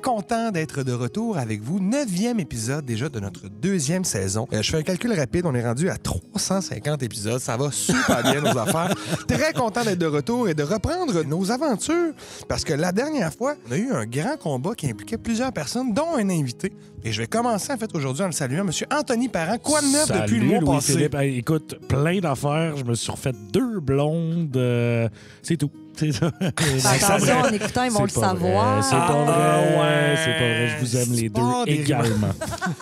content d'être de retour avec vous. Neuvième épisode déjà de notre deuxième saison. Euh, je fais un calcul rapide, on est rendu à 350 épisodes. Ça va super bien, nos affaires. Très content d'être de retour et de reprendre nos aventures parce que la dernière fois, on a eu un grand combat qui impliquait plusieurs personnes, dont un invité. Et je vais commencer en fait aujourd'hui en le saluant, M. Anthony Parent. Quoi de neuf depuis le mois Louis Philippe. Écoute, plein d'affaires. Je me suis refait deux blondes. Euh, c'est tout. C'est Attention, en écoutant, ils vont le savoir. C'est pas vrai. Ah C'est pas vrai. Je vous aime les deux également.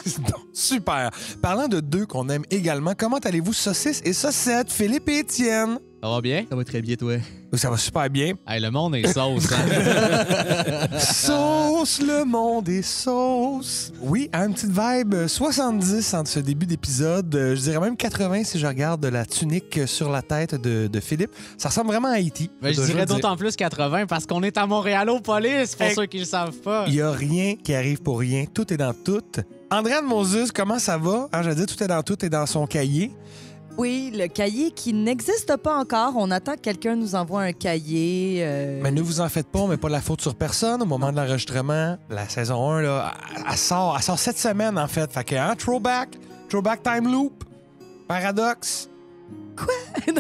Super. Parlant de deux qu'on aime également, comment allez-vous, saucisse et saucette, Philippe et Étienne? Ça va bien? Ça va très bien, toi. Ça va super bien. Hey, le monde est sauce, hein? sauce, le monde est sauce. Oui, un petite vibe 70 euh, en ce début d'épisode. Euh, je dirais même 80 si je regarde la tunique sur la tête de, Philippe. Ça ressemble vraiment à Haïti. Ben, je dirais d'autant plus 80 parce qu'on est à montréal aux police pour ceux qui ne le savent pas. Il n'y a rien qui arrive pour rien. Tout est dans tout. André Moses, comment ça va? Ah, je dit tout est dans tout et dans son cahier. Oui, le cahier qui n'existe pas encore. On attend que quelqu'un nous envoie un cahier. Euh. Mais ne vous en faites pas, mais pas la faute sur personne. Au moment de l'enregistrement, la saison 1, là, elle, sort, elle sort cette semaine, en fait. Fait que, hein, throwback, throwback time loop, paradoxe. Quoi?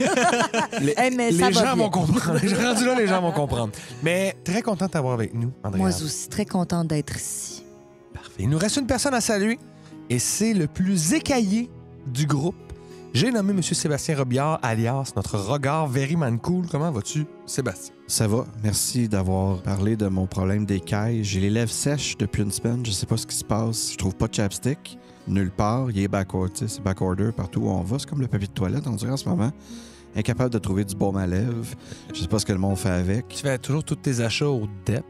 les, gens vont comprendre. Rendu là, les gens vont comprendre. Mais très content d'avoir avec nous, André. Moi aussi, très content d'être ici. Parfait. Il nous reste une personne à saluer et c'est le plus écaillé du groupe. J'ai nommé M. Sébastien Robillard, alias notre regard very man cool. Comment vas-tu, Sébastien? Ça va. Merci d'avoir parlé de mon problème cailles. J'ai les lèvres sèches depuis une semaine. Je sais pas ce qui se passe. Je trouve pas de chapstick. Nulle part. Il est order, C'est order partout où on va. C'est comme le papier de toilette, on dirait en ce moment incapable de trouver du bon à lèvres. Je sais pas ce que le monde fait avec. Tu fais toujours tous tes achats au DEP.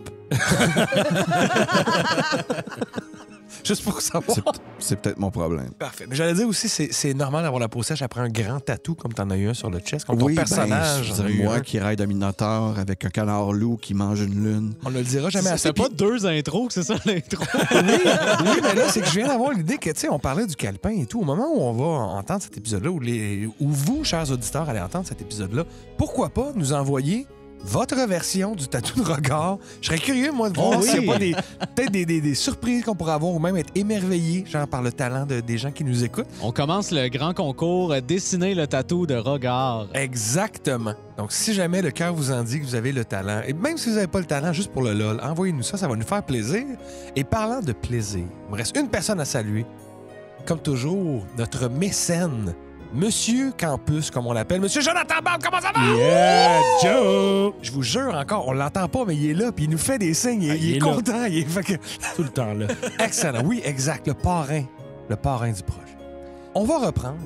Juste pour savoir. C'est peut-être mon problème. Parfait. Mais j'allais dire aussi, c'est normal d'avoir la peau sèche après un grand tatou comme t'en as eu un sur le chest, comme ton ben, personnage. moi qui raille Dominator avec un canard loup qui mange une lune. On ne le dira jamais assez. C'est pas deux intros que c'est ça l'intro. oui, oui, mais là, c'est que je viens d'avoir l'idée que, tu sais, on parlait du calepin et tout. Au moment où on va entendre cet épisode-là, où vous, chers auditeurs, allez entendre cet épisode-là, pourquoi pas nous envoyer votre version du tatou de regard. Je serais curieux, moi, de oh voir oh, oui. pas des, peut-être des, surprises qu'on pourrait avoir ou même être émerveillé, genre par le talent de, des gens qui nous écoutent. On commence le grand concours euh, Dessiner le tatou de regard. Exactement. Donc, si jamais le cœur vous en dit que vous avez le talent, et même si vous n'avez pas le talent, juste pour le LOL, envoyez-nous ça, ça va nous faire plaisir. Et parlant de plaisir, il me reste une personne à saluer. Comme toujours, notre mécène Monsieur Campus, comme on l'appelle. Monsieur Jonathan Barbe, comment ça va? Yeah, Joe! Je vous jure encore, on l'entend pas, mais il est là, puis il nous fait des signes. Ah, il, est, content. Il Fait Tout le temps, là. Excellent. Oui, exact. Le parrain. Le parrain du projet. On va reprendre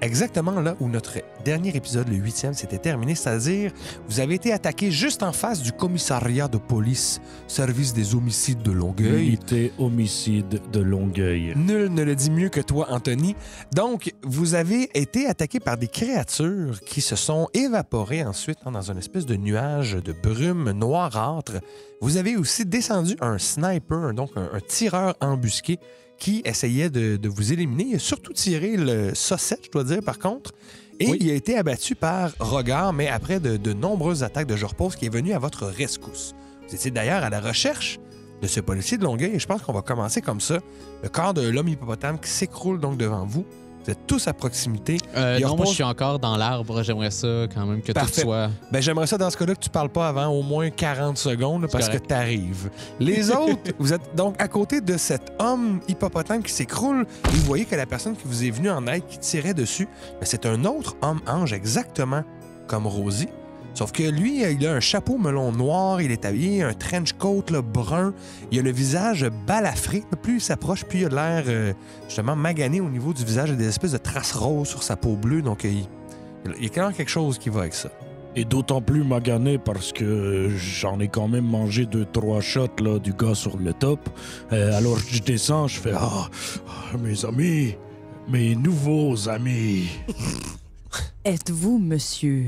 exactement là où notre dernier épisode, le huitième, s'était terminé, c'est-à-dire vous avez été attaqué juste en face du commissariat de police, service des homicides de Longueuil. Unité homicide de Longueuil. Nul ne le dit mieux que toi, Anthony. Donc, vous avez été attaqué par des créatures qui se sont évaporées ensuite hein, dans une espèce de nuage de brume noirâtre. Vous avez aussi descendu un sniper, donc un tireur embusqué qui essayait de, vous éliminer. Il surtout tirer le Saucette, je dois dire, par contre. Et il a été abattu par regard, mais après de, nombreuses attaques de Jorpos qui est venu à votre rescousse. Vous étiez d'ailleurs à la recherche de ce policier de Longueuil et je pense qu'on va commencer comme ça. Le corps de l'homme hippopotame qui s'écroule donc devant vous tous à proximité. Euh, non, moi, je suis encore dans l'arbre. J'aimerais ça quand même que tu sois. Ben, j'aimerais ça dans ce cas-là que tu parles pas avant au moins 40 secondes parce que tu arrives. Les autres, vous êtes donc à côté de cet homme hippopotame qui s'écroule et vous voyez que la personne qui vous est venue en aide, qui tirait dessus, ben, c'est un autre homme ange exactement comme Rosie Sauf que lui, il a un chapeau melon noir, il est habillé, un trench coat brun, il a le visage balafré. Plus il s'approche, plus il a l'air euh, justement magané au niveau du visage, il a des espèces de traces roses sur sa peau bleue, donc il, y a même quelque chose qui va avec ça. Et d'autant plus magané parce que j'en ai quand même mangé deux, trois shots là, du gars sur le top. Euh, alors je descends, je fais ah, ah mes amis, mes nouveaux amis. Êtes-vous, monsieur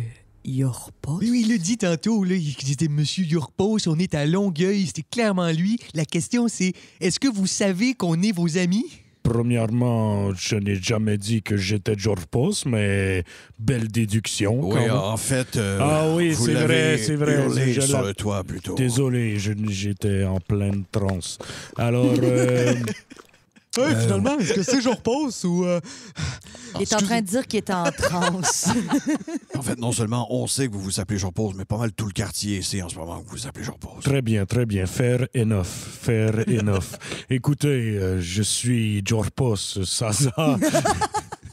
Yorpos. Oui, il le dit tantôt, là, disait « Monsieur Yorpos, on est à Longueuil, c'était clairement lui. La question, c'est est-ce que vous savez qu'on est vos amis? Premièrement, je n'ai jamais dit que j'étais Post, mais belle déduction. Oui, en fait. Euh, ah oui, c'est vrai, c'est vrai. Je sur le toit plutôt. Désolé, j'étais en pleine transe. Alors, euh, Euh, finalement? Est-ce que c'est je ou. Euh, ah, Il est en train de dire qu'il est en transe. en fait, non seulement on sait que vous vous appelez je mais pas mal tout le quartier sait en ce moment que vous vous appelez Jorpos. Très bien, très bien. Faire enough. Faire enough. Écoutez, euh, je suis Jorpos Saza.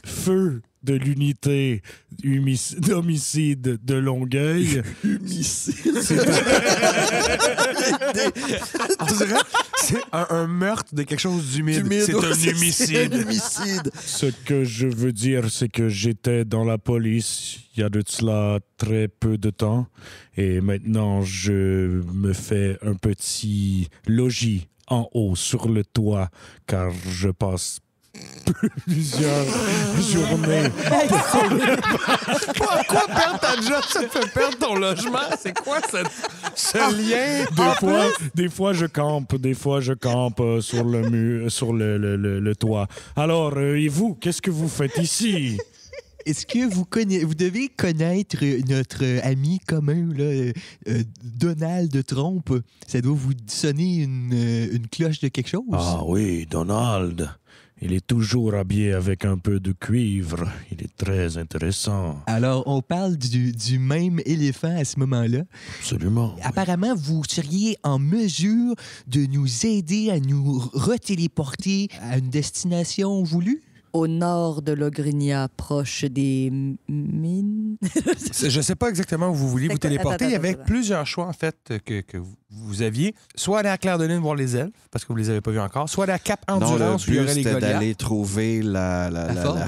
Feu de l'unité d'homicide de Longueuil. C'est un... meurtre de quelque chose d'humide. C'est un Ce que je veux dire, c'est que j'étais dans la police il y a de cela très peu de temps et maintenant je me fais un petit logis en haut sur le toit car je passe plusieurs journées. Pourquoi perdre ta job, ça te fait perdre ton logement? C'est quoi ce, ah. lien? Des fois, des fois, je campe, des fois, je campe euh, sur le mur, euh, sur le, le, toit. Alors, euh, et vous, qu'est-ce que vous faites ici? Est-ce que vous connaissez, vous devez connaître notre ami commun, Donald Trump? Ça doit vous sonner une, une cloche de quelque chose? Ah oui, Donald. Il est toujours habillé avec un peu de cuivre. Il est très intéressant. Alors, on parle du, même éléphant à ce moment-là. Absolument. Apparemment, vous seriez en mesure de nous aider à nous re-téléporter à une destination voulue? au nord de Logrinia, proche des mines. je ne sais pas exactement où vous vouliez vous téléporter. Il y avait plusieurs choix, en fait, que, vous aviez. Soit aller à Claire-de-Lune voir les elfes, parce que vous ne les avez pas vus encore. Soit aller à Cap Endurance, où il y aurait les d'aller trouver la,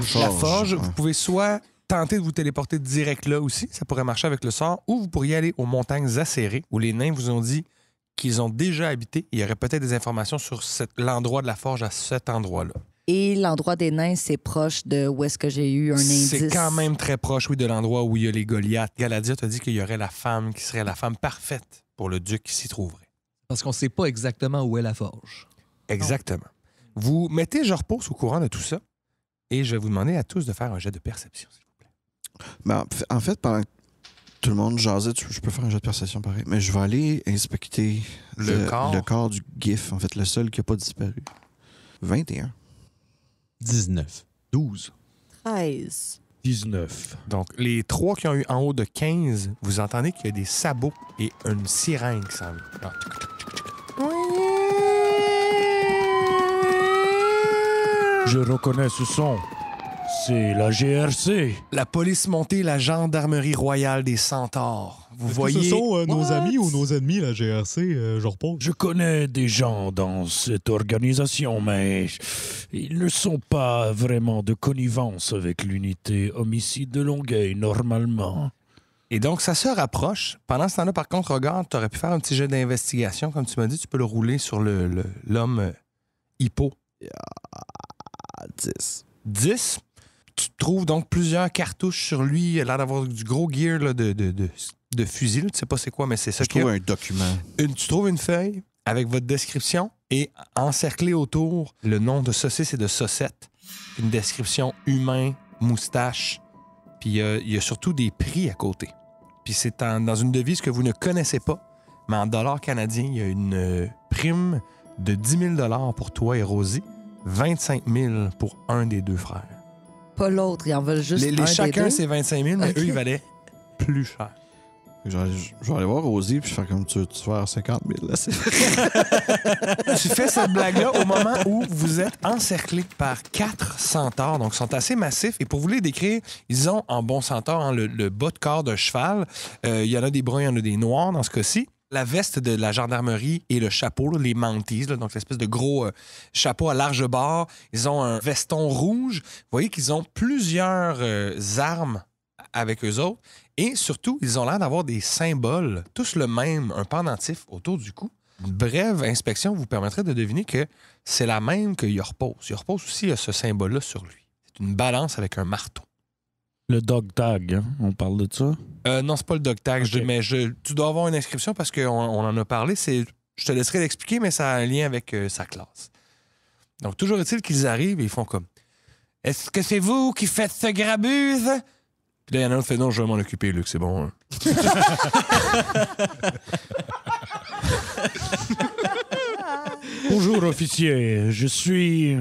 forge. La forge. Vous pouvez soit tenter de vous téléporter direct là aussi, ça pourrait marcher avec le sort, ou vous pourriez aller aux montagnes acérées, où les nains vous ont dit qu'ils ont déjà habité. Il y aurait peut-être des informations sur l'endroit de la forge à cet endroit-là. Et l'endroit des nains, c'est proche de où est-ce que j'ai eu un indice. C'est quand même très proche, oui, de l'endroit où il y a les Goliaths. Galadia t'a dit qu'il y aurait la femme qui serait la femme parfaite pour le duc qui s'y trouverait. Parce qu'on ne sait pas exactement où est la forge. Exactement. Vous mettez je repose au courant de tout ça et je vais vous demander à tous de faire un jet de perception, s'il vous plaît. Ben, en fait, pendant que tout le monde jasait, je peux faire un jet de perception pareil, mais je vais aller inspecter le, corps. du GIF, en fait, le seul qui n'a pas disparu. 21. 19. 12. 13. 19. Donc, les trois qui ont eu en haut de 15, vous entendez qu'il y a des sabots et une sirène qui s'en ah, Je reconnais ce son. C'est la GRC. La police montée, la gendarmerie royale des centaures. Vous voyez. ce sont euh, nos amis ou nos ennemis, la GRC, euh, je repose. Je connais des gens dans cette organisation, mais ils ne sont pas vraiment de connivence avec l'unité homicide de Longueuil, normalement. Et donc, ça se rapproche. Pendant ce temps-là, par contre, regarde, tu aurais pu faire un petit jeu d'investigation. Comme tu m'as dit, tu peux le rouler sur l'homme le, l'homme euh, hippo. 10. Ah, 10? tu trouves donc plusieurs cartouches sur lui. Il l'air d'avoir du gros gear de, fusil. Tu sais pas c'est quoi, mais c'est ça. Je trouve un document. tu trouves une feuille avec votre description et encerclé autour le nom de saucisse et de saucette. Une description humain, moustache. Puis euh, il y a surtout des prix à côté. Puis c'est dans une devise que vous ne connaissez pas, mais en dollars canadiens, il y a une euh, prime de 10 000 pour toi et Rosie, 25 000 pour un des deux frères l'autre. Ils en veulent juste les, les chacun, c'est 25 000, mais eux, ils valaient plus cher. Je vais aller voir Rosie puis je fais comme tu veux faire 50 000. tu fais cette blague-là au moment où vous êtes encerclé par quatre centaures, donc ils sont assez massifs. Et pour vous les décrire, ils ont en bon centaure hein, le, bas de corps d'un cheval. Euh, il y en a des bruns, il y en a des noirs dans ce cas-ci la veste de la gendarmerie et le chapeau, les mantises, donc l'espèce de gros euh, chapeau à large bord. Ils ont un veston rouge. Vous voyez qu'ils ont plusieurs euh, armes avec eux autres. Et surtout, ils ont l'air d'avoir des symboles, tous le même, un pendentif autour du cou. Une brève inspection vous permettrait de deviner que c'est la même que Yorpos. Yorpos aussi a ce symbole-là sur lui. C'est une balance avec un marteau. Le dog tag, hein? on parle de ça? Euh, non, c'est pas le dog tag, mais tu dois avoir une inscription parce qu'on on en a parlé. je te laisserai l'expliquer, mais ça a un lien avec euh, sa classe. Donc, toujours est-il qu'ils arrivent et ils font comme Est-ce que c'est vous qui faites ce grabuse? Puis là, il y en a un qui fait Non, je vais m'en occuper, Luc, c'est bon. Hein. Bonjour, officier. Je suis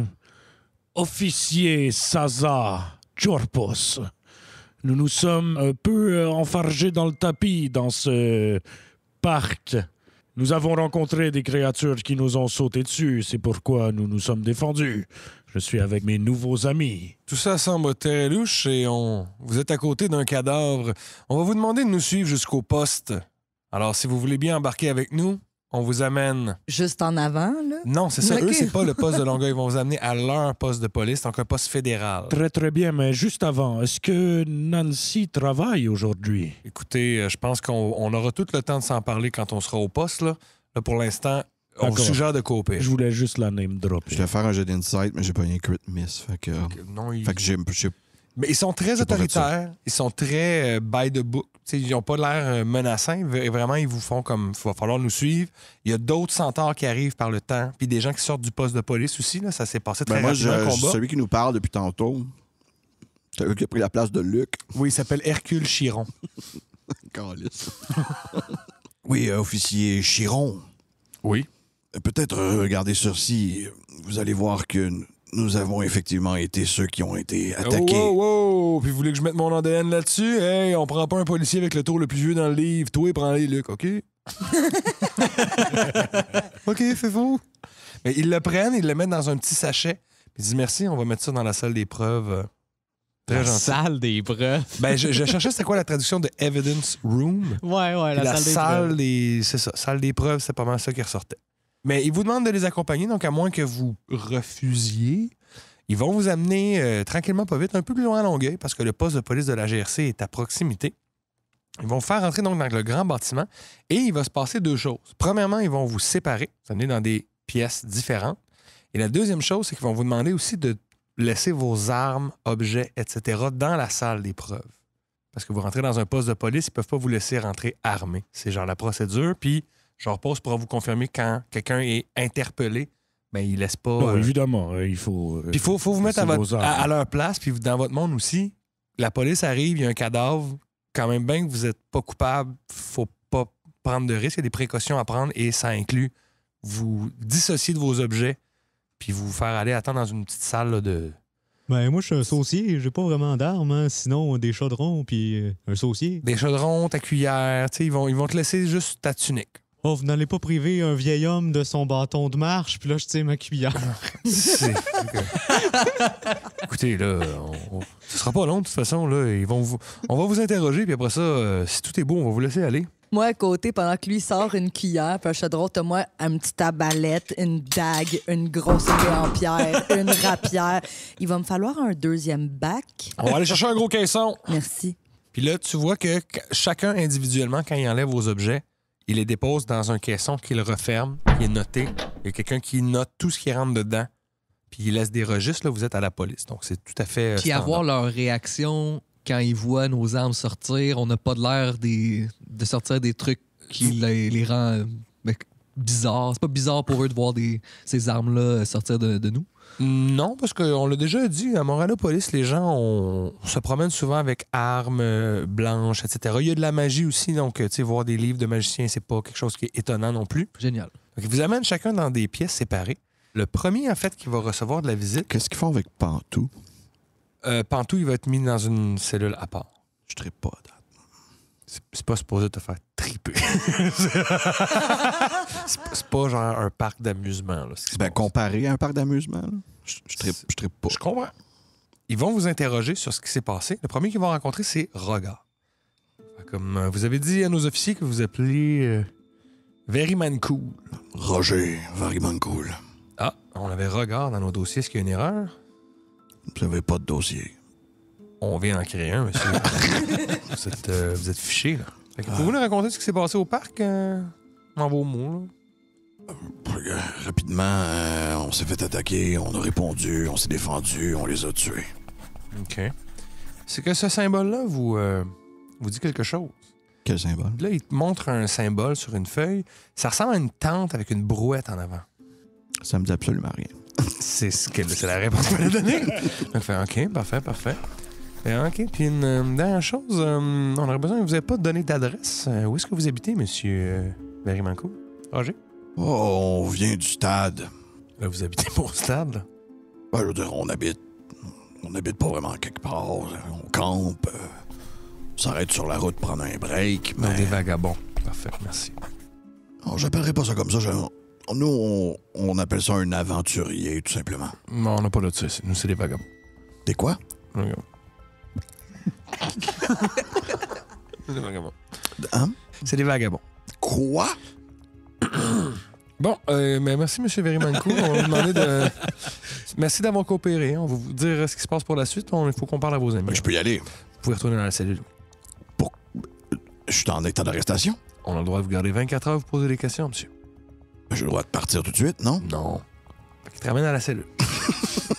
officier Saza Chorpos. Nous nous sommes un euh, peu euh, enfargés dans le tapis dans ce parc. Nous avons rencontré des créatures qui nous ont sauté dessus, c'est pourquoi nous nous sommes défendus. Je suis avec mes nouveaux amis. Tout ça semble très louche et on... vous êtes à côté d'un cadavre. On va vous demander de nous suivre jusqu'au poste. Alors si vous voulez bien embarquer avec nous, on vous amène. Juste en avant, là? Non, c'est ça. Eux, c'est pas le poste de Longueuil. Ils vont vous amener à leur poste de police, donc un poste fédéral. Très, très bien. Mais juste avant, est-ce que Nancy travaille aujourd'hui? Écoutez, euh, je pense qu'on aura tout le temps de s'en parler quand on sera au poste, là. pour l'instant, on suggère de coopérer. Je voulais juste la name drop. Je vais faire un jeu d'insight, mais j'ai pas un crit miss. Fait que. non, Fait que Mais ils sont très autoritaires. Ils sont très euh, by the book ils n'ont pas l'air euh, menaçants. Vraiment, ils vous font comme il va falloir nous suivre. Il y a d'autres centaures qui arrivent par le temps, puis des gens qui sortent du poste de police aussi. ça s'est passé ben, très bien. moi, Celui qui nous parle depuis tantôt, celui qui a pris la place de Luc. Oui, il s'appelle Hercule Chiron. oui, euh, officier Chiron. Oui. Euh, peut-être regardez ceci. Vous allez voir que nous avons effectivement été ceux qui ont été oh, attaqués. Oh, wow, Puis vous voulez que je mette mon ADN là-dessus? Hey, on prend pas un policier avec le tour le plus vieux dans le livre. Toi, prends-les, Luc, OK? OK, c'est vous. Mais ils le prennent, ils le mettent dans un petit sachet. ils disent merci, on va mettre ça dans la salle des preuves. Euh, très gentil. salle des preuves. ben, je, cherchais c'était quoi la traduction de evidence room. Ouais, ouais, la, salle, des salle Des... C'est ça, salle des preuves, c'est pas mal ça qui ressortait. Mais ils vous demandent de les accompagner, donc à moins que vous refusiez, ils vont vous amener euh, tranquillement, pas vite, un peu plus loin à Longueuil, parce que le poste de police de la GRC est à proximité. Ils vont faire entrer donc dans le grand bâtiment et il va se passer deux choses. Premièrement, ils vont vous séparer, vous amener dans des pièces différentes. Et la deuxième chose, c'est qu'ils vont vous demander aussi de laisser vos armes, objets, etc. dans la salle d'épreuve. Parce que vous rentrez dans un poste de police, ils ne peuvent pas vous laisser rentrer armé. C'est genre la procédure. Puis je repose pour vous confirmer quand quelqu'un est interpellé. Mais ben, il laisse pas. Euh, évidemment, euh, il faut. Euh, puis faut, vous mettre à, leur place, puis dans votre monde aussi. La police arrive, il y a un cadavre. Quand même, bien que vous n'êtes pas coupable, faut pas prendre de risques. Il y a des précautions à prendre et ça inclut vous dissocier de vos objets, puis vous faire aller attendre dans une petite salle de. Ben, moi, je suis un saucier, j'ai pas vraiment d'armes, hein, sinon des chaudrons, puis un saucier. Des chaudrons, ta cuillère, ils vont, ils vont te laisser juste ta tunique. Oh, vous n'allez pas priver un vieil homme de son bâton de marche, puis là, je tire ma cuillère. Ah, Écoutez, là, on, ce sera pas long, de toute façon. Là, ils vont On va vous interroger, puis après ça, euh, si tout est beau, on va vous laisser aller. Moi, à côté, pendant que lui sort une cuillère, puis à droite t'as moi un petit tabalette, une dague, une grosse épée en pierre, une rapière. Il va me falloir un deuxième bac. On va aller chercher un gros caisson. Merci. Puis là, tu vois que chacun individuellement, quand il enlève vos objets, il les dépose dans un caisson qu'il referme, qui est noté. Il y a quelqu'un qui note tout ce qui rentre dedans, puis il laisse des registres, là, vous êtes à la police. Donc, c'est tout à fait. Euh, puis avoir leur réaction quand ils voient nos armes sortir, on n'a pas l'air de sortir des trucs qui mm. les, rend euh, ben, bizarre C'est pas bizarre pour eux de voir ces armes-là sortir de nous. Non, parce qu'on l'a déjà dit, à moranopolis les gens on, se promènent souvent avec armes euh, blanches, etc. Il y a de la magie aussi, donc, tu sais, voir des livres de magiciens, c'est pas quelque chose qui est étonnant non plus. Génial. Donc, ils vous amènent chacun dans des pièces séparées. Le premier, en fait, qui va recevoir de la visite. Qu'est-ce qu'ils font avec Pantou? Euh, Pantou, il va être mis dans une cellule à part. Je ne pas. Dans c'est pas supposé te faire triper. c'est pas genre un parc d'amusement. Ben, comparé à un parc d'amusement, je, trippe tripe, pas. Je comprends. Ils vont vous interroger sur ce qui s'est passé. Le premier qu'ils vont rencontrer, c'est Rogar. Comme euh, vous avez dit à nos officiers que vous appelez Veryman euh, Very Cool. Roger, Veryman Cool. Ah, on avait Rogar dans nos dossiers. ce qu'il y a une erreur? Vous n'avez pas de dossier. On vient d'en créer un, monsieur. vous êtes, fiché, euh, vous nous raconter ce qui s'est passé au parc en euh, vos mots, euh, Rapidement, on s'est fait attaquer, on a répondu, on s'est défendu, on les a tués. OK. C'est que ce symbole-là vous, vous dit quelque chose. Quel symbole. Là, il te montre un symbole sur une feuille. Ça ressemble à une tente avec une brouette en avant. Ça me dit absolument rien. C'est ce que c'est la réponse vous a donnée. OK, parfait, parfait. Euh, OK. Puis une euh, dernière chose, euh, on aurait besoin que vous n'ayez pas donné d'adresse. où est-ce que vous habitez, monsieur Barry Roger? Oh, on vient du stade. Là, vous habitez pour le stade, là? je veux dire, on habite. On n'habite pas vraiment quelque part. On campe. on s'arrête sur la route, prendre un break. Mais... des vagabonds. Parfait, merci. Oh, j'appellerai pas ça comme ça. Nous, on... appelle ça un aventurier, tout simplement. Non, on n'a pas de ça. Nous, c'est des vagabonds. Des quoi? Vagabonds. C'est des vagabonds. Hein? C'est des vagabonds. Quoi? Bon, euh, mais merci, M. Verimanco. On vous de. Merci d'avoir coopéré. Hein. On va vous dire euh, ce qui se passe pour la suite. Il faut qu'on parle à vos amis. Ben, je peux y aller. Vous pouvez retourner dans la cellule. Pour... Je suis en état d'arrestation. On a le droit de vous garder 24 heures, pour poser des questions, monsieur. Ben, j'ai le droit de partir tout de suite, non? Non. Il te ramène à la cellule.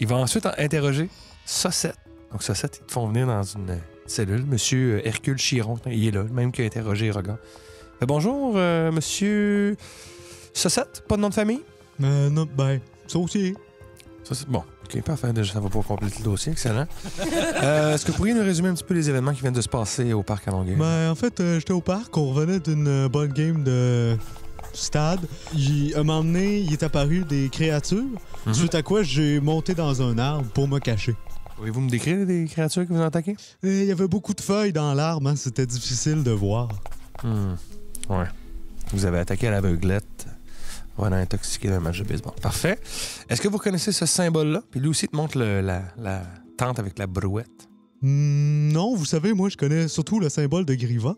Il va ensuite interroger Sossette. Donc Sossette, ils te font venir dans une euh, cellule. Monsieur euh, Hercule Chiron, il est là, le même qui a interrogé Rogan. Euh, bonjour, monsieur Sossette, pas de nom de famille? Euh, non, ben, Ça, bon. OK, parfait. Déjà, ça va pas compléter le dossier. Excellent. Est-ce que vous pourriez nous résumer un petit peu les événements qui viennent de se passer au parc à Longueuil? Ben, en fait, j'étais au parc. On revenait d'une bonne game de stade. Il, à un moment donné, il est apparu des créatures, mhm. suite à quoi j'ai monté dans un arbre pour me cacher pouvez vous me décrire les créatures que vous attaquez? Euh, il y avait beaucoup de feuilles dans l'arbre, hein. c'était difficile de voir. Hmm. Ouais. Vous avez attaqué à l'aveuglette. Voilà, intoxiqué d'un match de baseball. Parfait. Est-ce que vous connaissez ce symbole-là? Puis lui aussi te montre la, tente avec la brouette. Hmm, non, vous savez, moi, je connais surtout le symbole de Griva.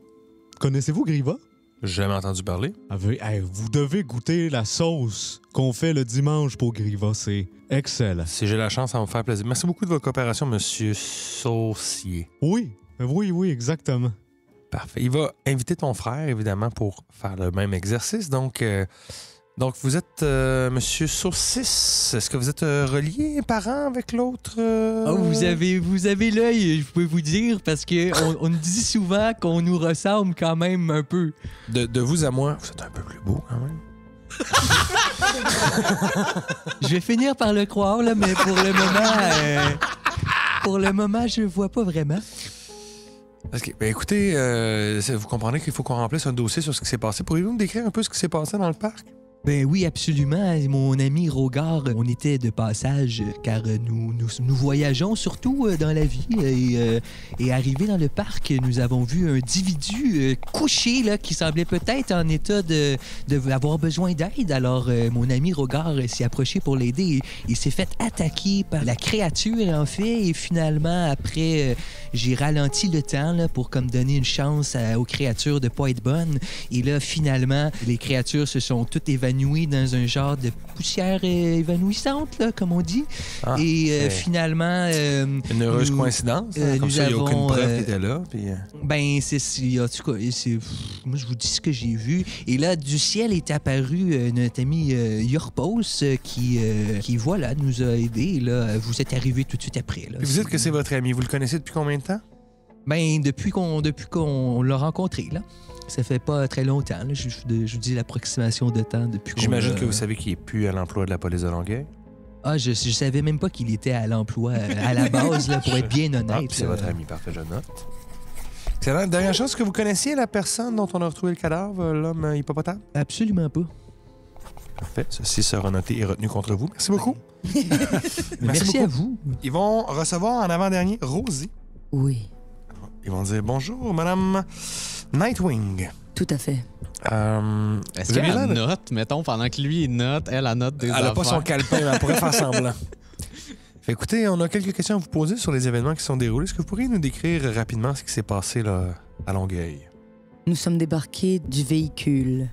Connaissez-vous Griva? Jamais entendu parler. Ah, vous, devez goûter la sauce qu'on fait le dimanche pour Griva. C'est excellent. Si j'ai la chance, ça va me faire plaisir. Merci beaucoup de votre coopération, Monsieur Saucier. Oui, oui, oui, exactement. Parfait. Il va inviter ton frère, évidemment, pour faire le même exercice. Donc, euh, donc, vous êtes euh, Monsieur Est-ce que vous êtes euh, relié relié, parent avec l'autre? Euh? Ah, vous avez, vous avez l'œil, je peux vous dire, parce que on, dit souvent qu'on nous ressemble quand même un peu. De, de vous à moi, vous êtes un peu plus beau quand même. je vais finir par le croire, là, mais pour le moment, pour le moment, je vois pas vraiment. que, Ben écoutez, vous comprenez qu'il faut qu'on remplisse un dossier sur ce qui s'est passé. Pourriez-vous me décrire un peu ce qui s'est passé dans le parc? Ben oui, absolument. Mon ami Rogard, on était de passage car nous, nous, nous voyageons surtout euh, dans la vie. Euh, et, arrivé dans le parc, nous avons vu un individu euh, couché là, qui semblait peut-être en état de, de avoir besoin d'aide. Alors mon ami Rogard s'est approché pour l'aider. Il s'est fait attaquer par la créature en fait. Et finalement, après, j'ai ralenti le temps là, pour comme donner une chance aux créatures de pas être bonnes. Et là, finalement, les créatures se sont toutes évanouies dans un genre de poussière évanouissante, comme on dit. Ah, et euh, finalement. Euh, une heureuse coïncidence. Euh, hein, comme ça, il n'y aucune preuve était là. Puis... Ben, c'est. En moi, je vous dis ce que j'ai vu. Et là, du ciel est apparu notre ami Yorpos qui, qui, voilà, nous a aidés. Là. Vous êtes arrivé tout de suite après. Là. vous dites que c'est votre ami. Vous le connaissez depuis combien de temps? Ben, depuis qu'on depuis qu'on l'a rencontré, là. Ça fait pas très longtemps. Je, vous dis l'approximation de temps depuis. J'imagine que vous savez qu'il est plus à l'emploi de la police de Longueuil. Ah, je, savais même pas qu'il était à l'emploi euh, à la base, là, pour être bien ah, honnête. c'est votre ami, parfait, je note. la Dernière chose que vous connaissiez la personne dont on a retrouvé le cadavre, euh, l'homme euh, hippopotame? Absolument pas. Parfait. Ceci sera noté et retenu contre vous. Merci beaucoup. Merci, à vous. Ils vont recevoir en avant-dernier Rosie. Oui. Ils vont dire bonjour, madame. Nightwing. Tout à fait. Euh, est-ce qu'elle note, mettons, pendant que lui, note, elle, a note des Elle n'a pas son calepin, elle pourrait faire semblant. écoutez, on a quelques questions à vous poser sur les événements qui sont déroulés. Est-ce que vous pourriez nous décrire rapidement ce qui s'est passé là, à Longueuil? Nous sommes débarqués du véhicule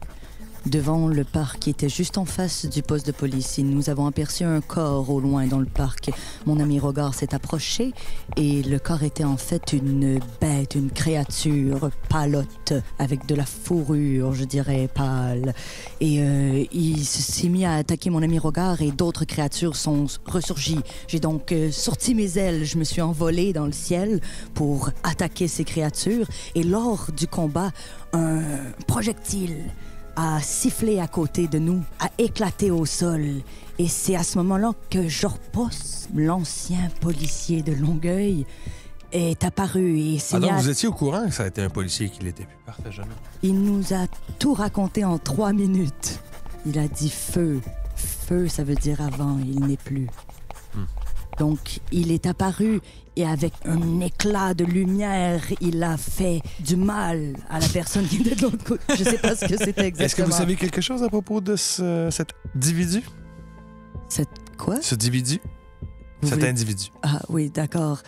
devant le parc qui était juste en face du poste de police. nous avons aperçu un corps au loin dans le parc. Mon ami Rogard s'est approché et le corps était en fait une bête, une créature palote avec de la fourrure, je dirais, pâle. Et euh, il s'est mis à attaquer mon ami Rogard et d'autres créatures sont ressurgies. J'ai donc euh, sorti mes ailes, je me suis envolé dans le ciel pour attaquer ces créatures et lors du combat, un projectile a sifflé à côté de nous, a éclaté au sol. Et c'est à ce moment-là que Jorpos, l'ancien policier de Longueuil, est apparu et Ah vous étiez au courant que ça a été un policier qui l'était plus parfait Il nous a tout raconté en trois minutes. Il a dit feu. Feu, ça veut dire avant, il n'est plus. Hmm. Donc il est apparu et avec un éclat de lumière, il a fait du mal à la personne qui était de l'autre côté. Je ne sais pas ce que c'était exactement. Est-ce que vous savez quelque chose à propos de cet individu? Cet quoi? Ce individu. cet individu. Ah oui, d'accord.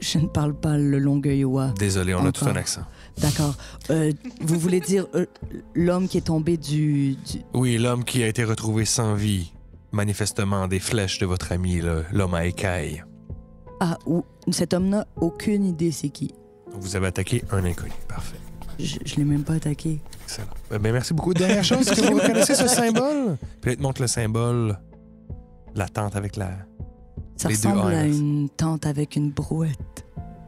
Je, ne parle pas le longueuillois. Désolé, on a tout un accent. D'accord. Euh, vous voulez dire euh, l'homme qui est tombé du... Oui, l'homme qui a été retrouvé sans vie manifestement des flèches de votre ami, l'homme à écailles. Ah, ou cet homme n'a aucune idée c'est qui. Vous avez attaqué un inconnu. Parfait. Je, je l'ai même pas attaqué. Excellent. Ben, ben, merci beaucoup. Dernière chose, est-ce que vous reconnaissez ce symbole? Puis te montre le symbole, la tente avec la. Ça ressemble à une tente avec une brouette.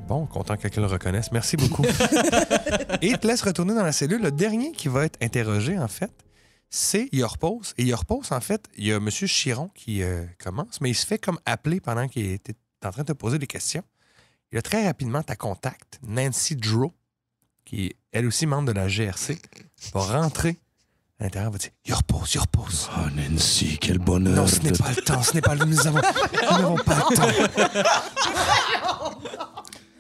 Bon, content que quelqu'un le reconnaisse. Merci beaucoup. Et il te laisse retourner dans la cellule. Le dernier qui va être interrogé, en fait, c'est il repose. Et il repose, en fait, il y a M. Chiron qui euh, commence, mais il se fait comme appeler pendant qu'il était en train de te poser des questions. Il a très rapidement ta contact, Nancy Drew, qui est elle aussi membre de la GRC, va rentrer à l'intérieur, va dire Il repose, il repose. Oh, Nancy, quel bonheur. Non, ce n'est pas le temps, ce n'est pas le Nous n'avons pas le temps.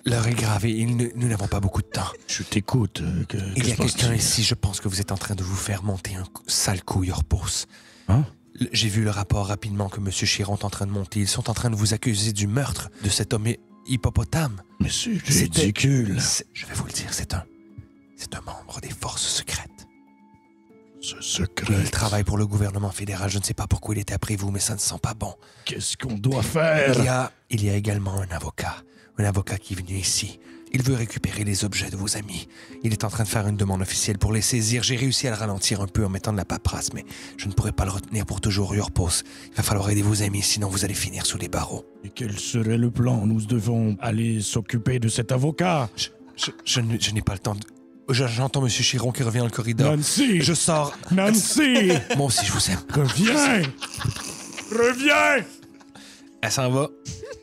L'heure est grave et nous n'avons pas beaucoup de temps. Je t'écoute. Euh, il y a quelqu'un ici, je pense que vous êtes en train de vous faire monter un sale coup, Your hein? J'ai vu le rapport rapidement que M. Chiron est en train de monter. Ils sont en train de vous accuser du meurtre de cet homme hippopotame. Mais c'est ridicule. Je vais vous le dire, c'est un... C'est un membre des forces secrètes. Ce secret. Il travaille pour le gouvernement fédéral. Je ne sais pas pourquoi il était après vous, mais ça ne sent pas bon. Qu'est-ce qu'on doit faire Il y a, il y a également un avocat. Un avocat qui est venu ici, il veut récupérer les objets de vos amis. Il est en train de faire une demande officielle pour les saisir. J'ai réussi à le ralentir un peu en mettant de la paperasse, mais je ne pourrai pas le retenir pour toujours, Urpos. Il va falloir aider vos amis, sinon vous allez finir sous les barreaux. Et quel serait le plan Nous devons aller s'occuper de cet avocat. Je, n'ai pas le temps de... J'entends Monsieur Chiron qui revient dans le corridor. Nancy Je sors. Nancy Moi aussi, je vous aime. Reviens Reviens elle s'en va.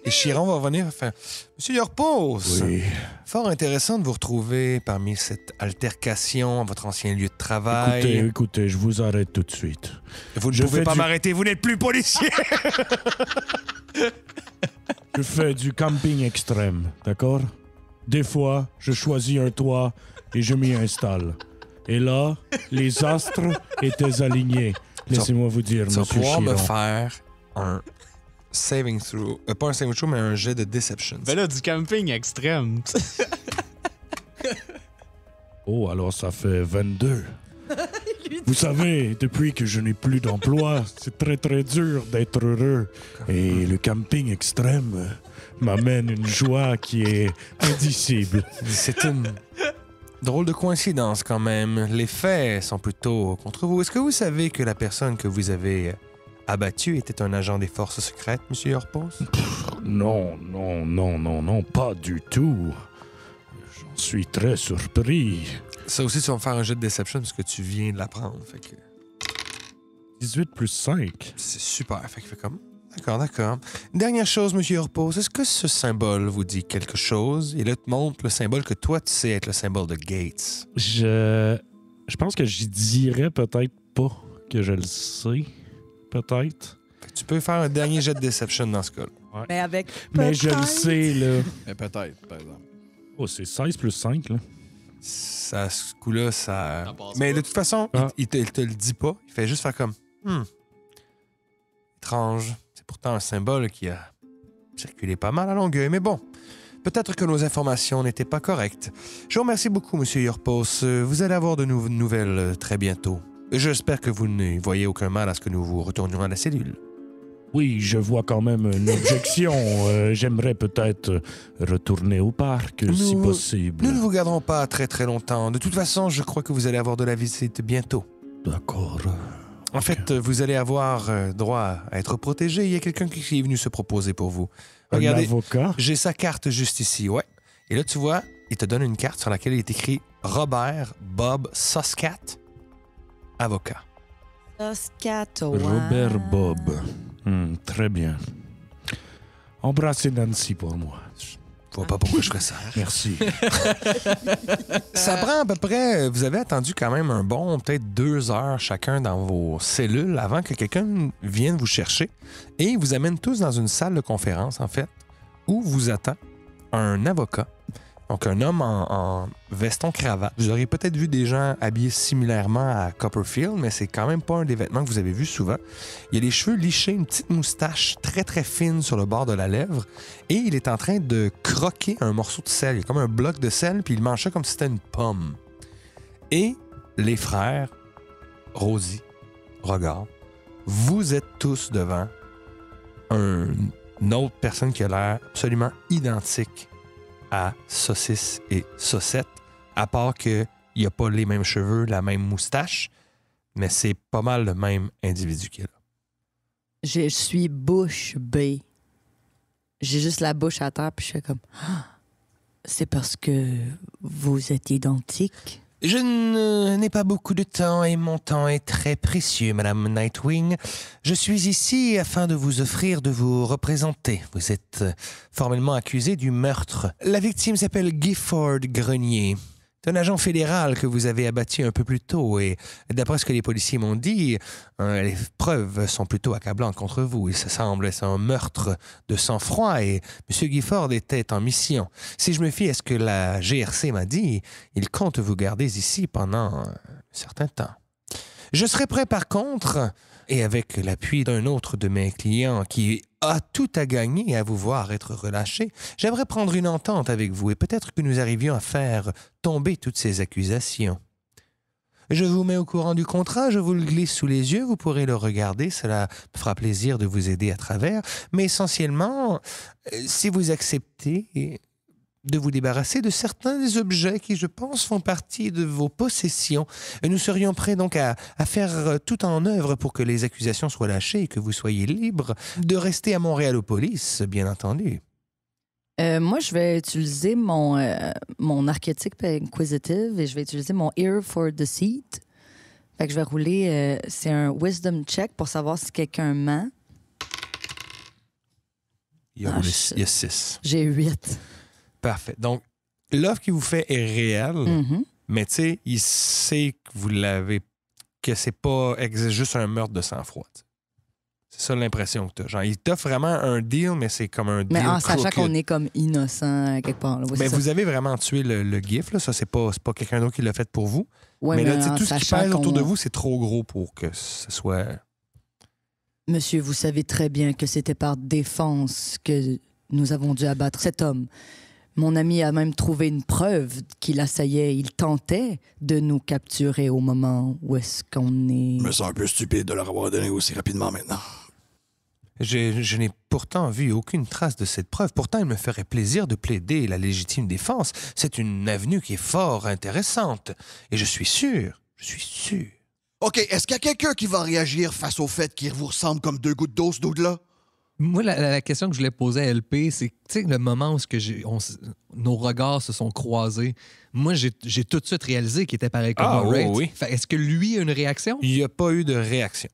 Et Chiron va venir. Enfin, Monsieur repose. oui. fort intéressant de vous retrouver parmi cette altercation à votre ancien lieu de travail. Écoutez, écoutez, je vous arrête tout de suite. Vous ne je pouvez pas m'arrêter, vous n'êtes plus policier. je fais du camping extrême, d'accord Des fois, je choisis un toit et je m'y installe. Et là, les astres étaient alignés. Laissez-moi vous dire, monsieur Chiron. me faire un saving throw. Euh, pas un saving throw, mais un jet de deception. Ben là, du camping extrême. oh, alors ça fait 22. Vous savez, depuis que je n'ai plus d'emploi, c'est très très dur d'être heureux. Et le camping extrême m'amène une joie qui est indicible. C'est une drôle de coïncidence quand même. Les faits sont plutôt contre vous. Est-ce que vous savez que la personne que vous avez abattu était un agent des forces secrètes, Monsieur Yorpos? non, non, non, non, non, pas du tout. J'en suis très surpris. Ça aussi, tu vas me faire un jeu de déception parce que tu viens de l'apprendre. Fait que... 18 plus 5. C'est super. Fait que fait comme. D'accord, d'accord. Dernière chose, Monsieur Yorpos, est-ce que ce symbole vous dit quelque chose? Et là, te montre le symbole que toi, tu sais être le symbole de Gates. Je. Je pense que j'y dirais peut-être pas que je le sais peut-être. Tu peux faire un dernier jet de deception dans ce cas-là. Mais avec. Mais je le sais, là. Mais peut-être, par exemple. Oh, c'est 16 plus 5, là. Ça, ce coup-là, ça. Mais de toute façon, il, ah. te, te, le dit pas. Il fait juste faire comme. Hmm. Étrange. C'est pourtant un symbole qui a circulé pas mal à longueur. mais bon. Peut-être que nos informations n'étaient pas correctes. Je vous remercie beaucoup, Monsieur Yorpos. Vous allez avoir de nouvelles euh, très bientôt. J'espère que vous ne voyez aucun mal à ce que nous vous retournions à la cellule. Oui, je vois quand même une objection. Euh, j'aimerais peut-être retourner au parc, si possible. Nous ne vous garderons pas très très longtemps. De toute façon, je crois que vous allez avoir de la visite bientôt. D'accord. En fait, vous allez avoir euh, droit à être protégé. Il y a quelqu'un qui est venu se proposer pour vous. Regardez, J'ai sa carte juste ici, ouais. Et là, tu vois, il te donne une carte sur laquelle il est écrit Robert Bob Soscat avocat. Robert Bob. Hmm, très bien. Embrassez Nancy pour moi. Je vois pas pourquoi je ferais ça. Merci. ça prend à peu près. Vous avez attendu quand même un bon, peut-être deux heures chacun dans vos cellules avant que quelqu'un vienne vous chercher et vous amène tous dans une salle de conférence, en fait, où vous attend un avocat donc, un homme en, veston-cravate. Vous aurez peut-être vu des gens habillés similairement à Copperfield, mais c'est quand même pas un des vêtements que vous avez vu souvent. Il a les cheveux lichés, une petite moustache très très fine sur le bord de la lèvre, et il est en train de croquer un morceau de sel. Il y a comme un bloc de sel, puis il ça comme si c'était une pomme. Et les frères, Rosie, regarde, vous êtes tous devant un, une autre personne qui a l'air absolument identique saucisse et saucette, à part qu'il n'y a pas les mêmes cheveux, la même moustache, mais c'est pas mal le même individu qu'il a. Je suis bouche B. J'ai juste la bouche à terre, puis je suis comme. Ah, c'est parce que vous êtes identique. Je n'ai pas beaucoup de temps et mon temps est très précieux, Madame Nightwing. Je suis ici afin de vous offrir de vous représenter. Vous êtes formellement accusé du meurtre. La victime s'appelle Gifford Grenier. C'est un agent fédéral que vous avez abattu un peu plus tôt et d'après ce que les policiers m'ont dit, hein, les preuves sont plutôt accablantes contre vous. Il semble être un meurtre de sang-froid et M. Gifford était en mission. Si je me fie à ce que la GRC m'a dit, il compte vous garder ici pendant un certain temps. Je serai prêt par contre et avec l'appui d'un autre de mes clients qui a tout à gagner à vous voir être relâché, j'aimerais prendre une entente avec vous et peut-être que nous arrivions à faire tomber toutes ces accusations. Je vous mets au courant du contrat, je vous le glisse sous les yeux, vous pourrez le regarder, cela me fera plaisir de vous aider à travers, mais essentiellement, euh, si vous acceptez, de vous débarrasser de certains objets qui, je pense, font partie de vos possessions. Nous serions prêts donc à, à faire euh, tout en œuvre pour que les accusations soient lâchées et que vous soyez libre de rester à Montréal polices, bien entendu. Euh, moi, je vais utiliser mon, euh, mon archétype inquisitive et je vais utiliser mon ear for deceit. Fait je vais rouler, c'est un wisdom check pour savoir si quelqu'un ment. Il y a ah, six. J'ai 8. Parfait. Donc, l'offre qu'il vous fait est réelle, mm-hmm. mais tu sais, il sait que vous l'avez, que c'est pas juste un meurtre de sang-froid. C'est ça l'impression que tu as. Genre, il t'offre vraiment un deal, mais c'est comme un deal. Mais en sachant qu'on est comme innocent euh, quelque part. Mais vous avez vraiment tué le, GIF, là. ça, c'est pas, pas quelqu'un d'autre qui l'a fait pour vous. mais, mais, là, tout ce qui pèse autour de vous, c'est trop gros pour que ce soit. Monsieur, vous savez très bien que c'était par défense que nous avons dû abattre cet homme. Mon ami a même trouvé une preuve qu'il assaillait, il tentait de nous capturer au moment où est-ce qu'on est. Je me sens un peu stupide de leur avoir donné aussi rapidement maintenant. Je, n'ai pourtant vu aucune trace de cette preuve. Pourtant, il me ferait plaisir de plaider la légitime défense. C'est une avenue qui est fort intéressante. Et je suis sûr, je suis sûr. OK, est-ce qu'il y a quelqu'un qui va réagir face au fait qu'il vous ressemble comme deux gouttes d'eau, ce là moi, la, question que je voulais poser à LP, c'est le moment où que nos regards se sont croisés. Moi, j'ai tout de suite réalisé qu'il était pareil comme ah, moi. Oh, est-ce que lui a une réaction? Il n'y a pas eu de réaction.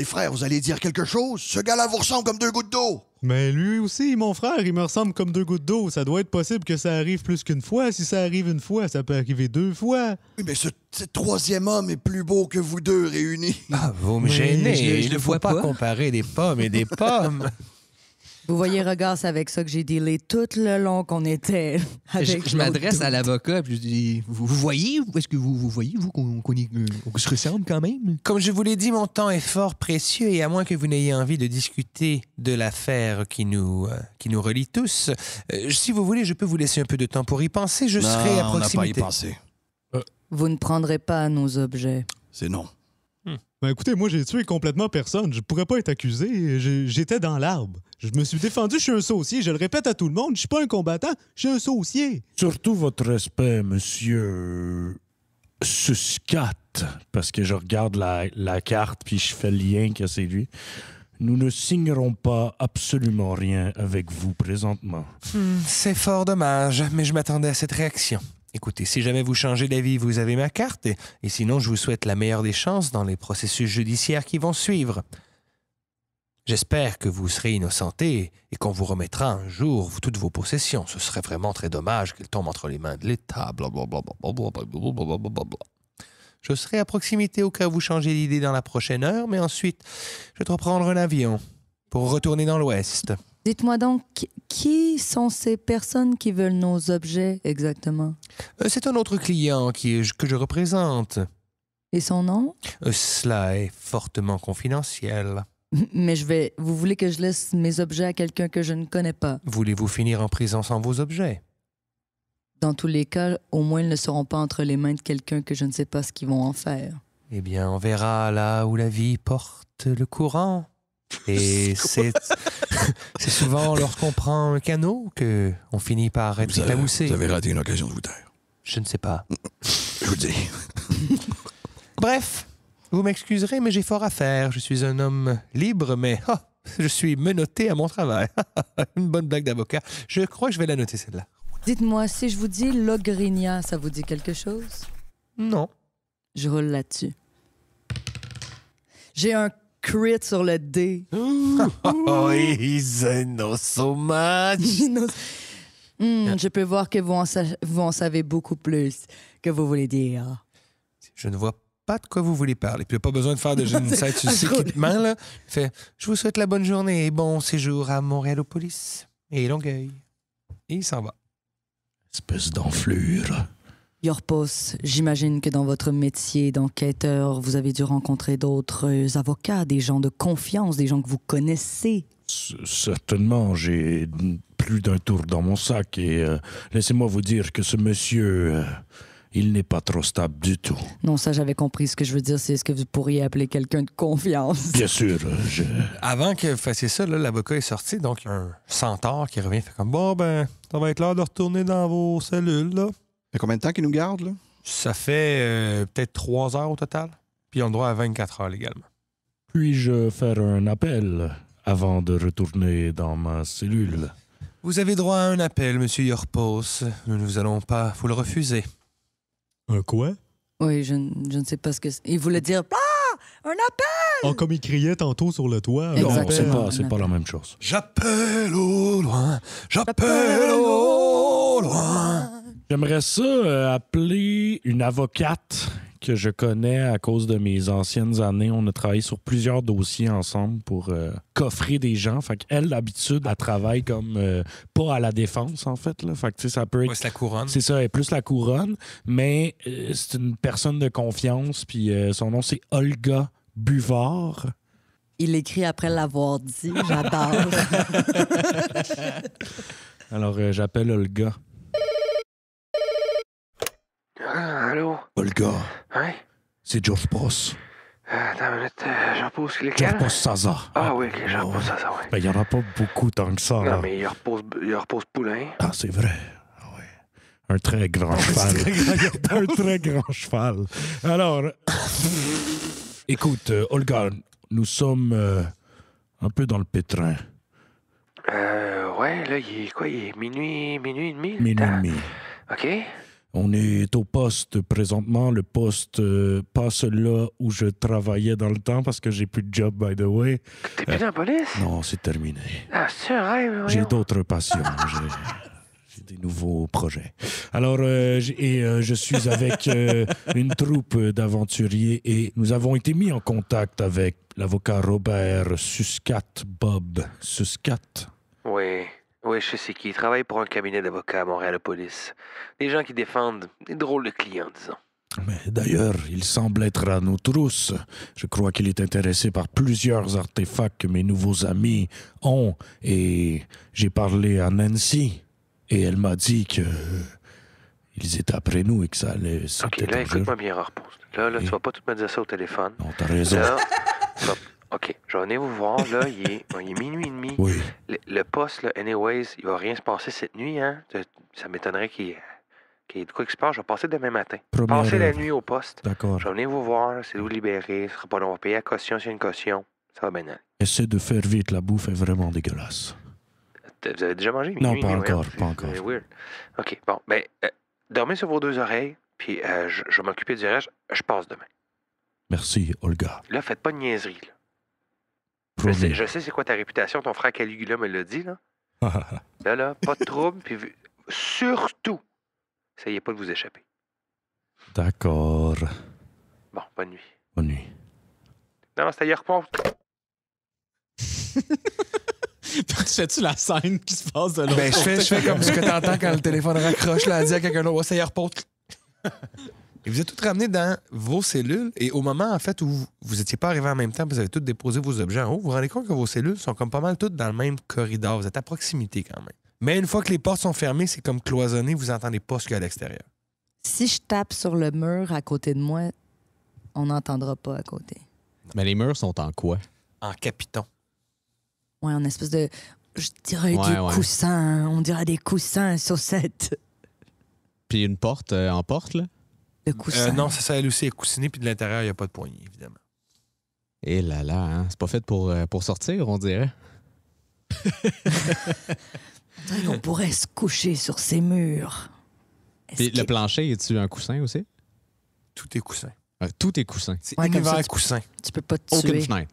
Les frères, vous allez dire quelque chose? Ce gars-là vous ressemble comme deux gouttes d'eau! Mais lui aussi, mon frère, il me ressemble comme deux gouttes d'eau. Ça doit être possible que ça arrive plus qu'une fois. Si ça arrive une fois, ça peut arriver deux fois. Oui, mais ce, troisième homme est plus beau que vous deux réunis. Ah, vous me gênez. Je, ne vois pas comparer des pommes et des pommes. Vous voyez, regarde, c'est avec ça que j'ai dealé tout le long qu'on était Je, m'adresse à l'avocat et je dis Vous, voyez Est-ce que vous, vous voyez, vous, qu'on se ressemble quand même Comme je vous l'ai dit, mon temps est fort précieux et à moins que vous n'ayez envie de discuter de l'affaire qui nous, euh, qui nous relie tous, euh, si vous voulez, je peux vous laisser un peu de temps pour y penser. Je serai à on pas y proximité. Vous ne prendrez pas nos objets. C'est non. Ben écoutez, moi j'ai tué complètement personne. Je pourrais pas être accusé. J'étais dans l'arbre. Je me suis défendu, je suis un saucier. Je le répète à tout le monde, je suis pas un combattant, je suis un saucier. Surtout votre respect, monsieur Suscat, parce que je regarde la, carte puis je fais le lien que c'est lui. Nous ne signerons pas absolument rien avec vous présentement. Hmm, c'est fort dommage, mais je m'attendais à cette réaction. Écoutez, si jamais vous changez d'avis, vous avez ma carte, et, sinon je vous souhaite la meilleure des chances dans les processus judiciaires qui vont suivre. J'espère que vous serez innocenté et qu'on vous remettra un jour toutes vos possessions. Ce serait vraiment très dommage qu'elles tombent entre les mains de l'État. Je serai à proximité au cas où vous changez d'idée dans la prochaine heure, mais ensuite, je dois prendre un avion pour retourner dans l'Ouest. Dites-moi donc, qui sont ces personnes qui veulent nos objets exactement? Euh, c'est un autre client qui que je représente. Et son nom? Euh, cela est fortement confidentiel. Mais je vais. Vous voulez que je laisse mes objets à quelqu'un que je ne connais pas? Voulez-vous finir en prison sans vos objets? Dans tous les cas, au moins ils ne seront pas entre les mains de quelqu'un que je ne sais pas ce qu'ils vont en faire. Eh bien, on verra là où la vie porte le courant. Et c'est souvent lorsqu'on prend un canot qu'on finit par être éclaboussé. Vous avez raté une occasion de vous taire. Je ne sais pas. Je vous dis. Bref, vous m'excuserez, mais j'ai fort à faire. Je suis un homme libre, mais oh, je suis menotté à mon travail. une bonne blague d'avocat. Je crois que je vais la noter, celle-là. Dites-moi, si je vous dis Logrinia, ça vous dit quelque chose? Non. Je roule là-dessus. J'ai un crit sur le dé. oh, he's nos so much. Hmm, je peux voir que vous en, vous savez beaucoup plus que vous voulez dire. Je ne vois pas de quoi vous voulez parler. Puis il n'y a pas besoin de faire de génocide sur cet équipement. Là. Fait, je vous souhaite la bonne journée et bon séjour à Montréalopolis et Longueuil. Et il s'en va. Espèce d'enflure. Yorpos, j'imagine que dans votre métier d'enquêteur, vous avez dû rencontrer d'autres avocats, des gens de confiance, des gens que vous connaissez. Certainement, j'ai plus d'un tour dans mon sac et euh, laissez-moi vous dire que ce monsieur... Euh, il n'est pas trop stable du tout. Non, ça j'avais compris. Ce que je veux dire, c'est ce que vous pourriez appeler quelqu'un de confiance. Bien sûr. Euh, Avant que vous fassiez ça, l'avocat est sorti, donc un centaure qui revient, fait comme bon ben, ça va être l'heure de retourner dans vos cellules là. Mais combien de temps qu'il nous gardent, là? Ça fait euh, peut-être trois heures au total. Puis on le droit à 24 heures légalement. Puis-je faire un appel avant de retourner dans ma cellule? Vous avez droit à un appel, monsieur Yorpos. Nous ne vous allons pas vous le refuser. Un quoi? Oui, je, ne sais pas ce que c'est. Il voulait dire Ah! Un appel! Ah, comme il criait tantôt sur le toit. Non, c'est pas, c'est pas la même chose. J'appelle au loin, j'appelle au loin. J'aimerais ça euh, appeler une avocate que je connais à cause de mes anciennes années. On a travaillé sur plusieurs dossiers ensemble pour euh, coffrer des gens. Fait elle, d'habitude, elle travaille comme euh, pas à la défense, en fait. Fait ça peut être... c'est la couronne. C'est ça, elle plus la couronne, mais c'est une personne de confiance. Puis son nom, c'est Olga Buvard. Il écrit après l'avoir dit. J'adore. Alors, j'appelle Olga. Ah, allô Olga. Oui C'est George Boss. Euh, attends mais jean euh, j'en lequel jean Saza. Ah oui, ok, jean pose Saza, oui. Ben, il n'y en a pas beaucoup tant que ça. Non, mais il repose, il repose Poulain. Ah, c'est vrai. Ah, oui. Un très grand cheval. un très grand cheval. Alors, écoute, euh, Olga, nous sommes euh, un peu dans le pétrin. Euh, ouais, là, il est quoi? Il est minuit, minuit et demi? Minuit et demi. OK. On est au poste présentement, le poste, euh, pas celui-là où je travaillais dans le temps parce que j'ai plus de job, by the way. T'es plus dans la police? Euh, non, c'est terminé. Ah, c'est un J'ai d'autres passions. j'ai des nouveaux projets. Alors, euh, et, je suis avec une troupe d'aventuriers et nous avons été mis en contact avec l'avocat Robert Suscat Bob. Suscat. Oui. Oui, je sais qui. Il travaille pour un cabinet d'avocats à Montréal-Police. Des gens qui défendent des drôles de clients, disons. Mais d'ailleurs, il semble être à nos trousses. Je crois qu'il est intéressé par plusieurs artefacts que mes nouveaux amis ont, et j'ai parlé à Nancy, et elle m'a dit que ils étaient après nous et que ça allait. Ok, là, écoute-moi bien, réponse. Là, là tu vas pas tout me dire ça au téléphone. Non, t'as raison. ok, je vais venir vous voir. Là, il est, il est minuit et demi. Oui le, poste, là, anyways, il va rien se passer cette nuit, hein? Ça m'étonnerait qu'il y ait de quoi qui se passe. Je vais passer demain matin. passer la nuit au poste. D'accord. Je vais venir vous voir, c'est vous libérer. pas On va payer la caution s'il y a une caution. Ça va bien aller. Essaie de faire vite, la bouffe est vraiment dégueulasse. Vous avez déjà mangé? Non, hein? pas encore, pas encore. OK, bon, ben, euh, dormez sur vos deux oreilles, puis euh, je, vais m'occuper du reste. Je passe demain. Merci, Olga. Là, faites pas de niaiseries, je sais, c'est quoi ta réputation, ton frère Caligula me l'a dit, là. là, là, pas de trouble, puis surtout, essayez pas de vous échapper. D'accord. Bon, bonne nuit. Bonne nuit. Non, c'est c'était hier Fais-tu la scène qui se passe de l'autre? Ben, je fais, comme ce que t'entends quand le téléphone raccroche, là, à à quelqu'un d'autre, c'est hier Et vous êtes tous ramenés dans vos cellules et au moment, en fait, où vous n'étiez pas arrivés en même temps, vous avez tous déposé vos objets en haut, vous vous rendez compte que vos cellules sont comme pas mal toutes dans le même corridor. Vous êtes à proximité quand même. Mais une fois que les portes sont fermées, c'est comme cloisonné, vous n'entendez pas ce qu'il y a à l'extérieur. Si je tape sur le mur à côté de moi, on n'entendra pas à côté. Mais les murs sont en quoi? En capiton. Ouais, en espèce de. Je dirais des coussins. On dirait des coussins, saucettes. Puis une porte euh, en porte, là? Euh, non, c'est ça, elle aussi est coussinée, puis de l'intérieur, il n'y a pas de poignée, évidemment. Et eh là là, hein, c'est pas fait pour, euh, pour sortir, on dirait. on pourrait se coucher sur ces murs. le plancher, est tu un coussin aussi? Tout est coussin. Euh, tout est coussin. C'est ouais, univers coussin. Peux, tu peux pas te Aucune fenêtre.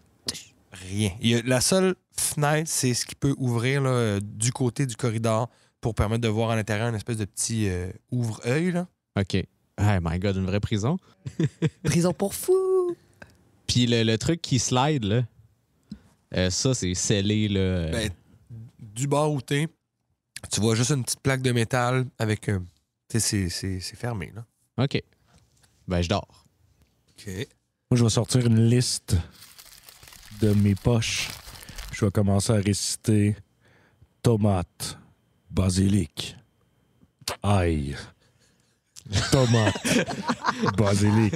Rien. la seule fenêtre, c'est ce qui peut ouvrir là, du côté du corridor pour permettre de voir à l'intérieur une espèce de petit ouvre-œil. OK. Ah, my God, une vraie prison. prison pour fou! Puis le, truc qui slide, là, euh, ça, c'est scellé. Là, ben, du bas où t'es, tu vois juste une petite plaque de métal avec. Euh, c'est fermé, là. OK. Ben, je dors. OK. Moi, je vais sortir une liste de mes poches. Je vais commencer à réciter tomate, basilic, ail, Tomate, Basilic.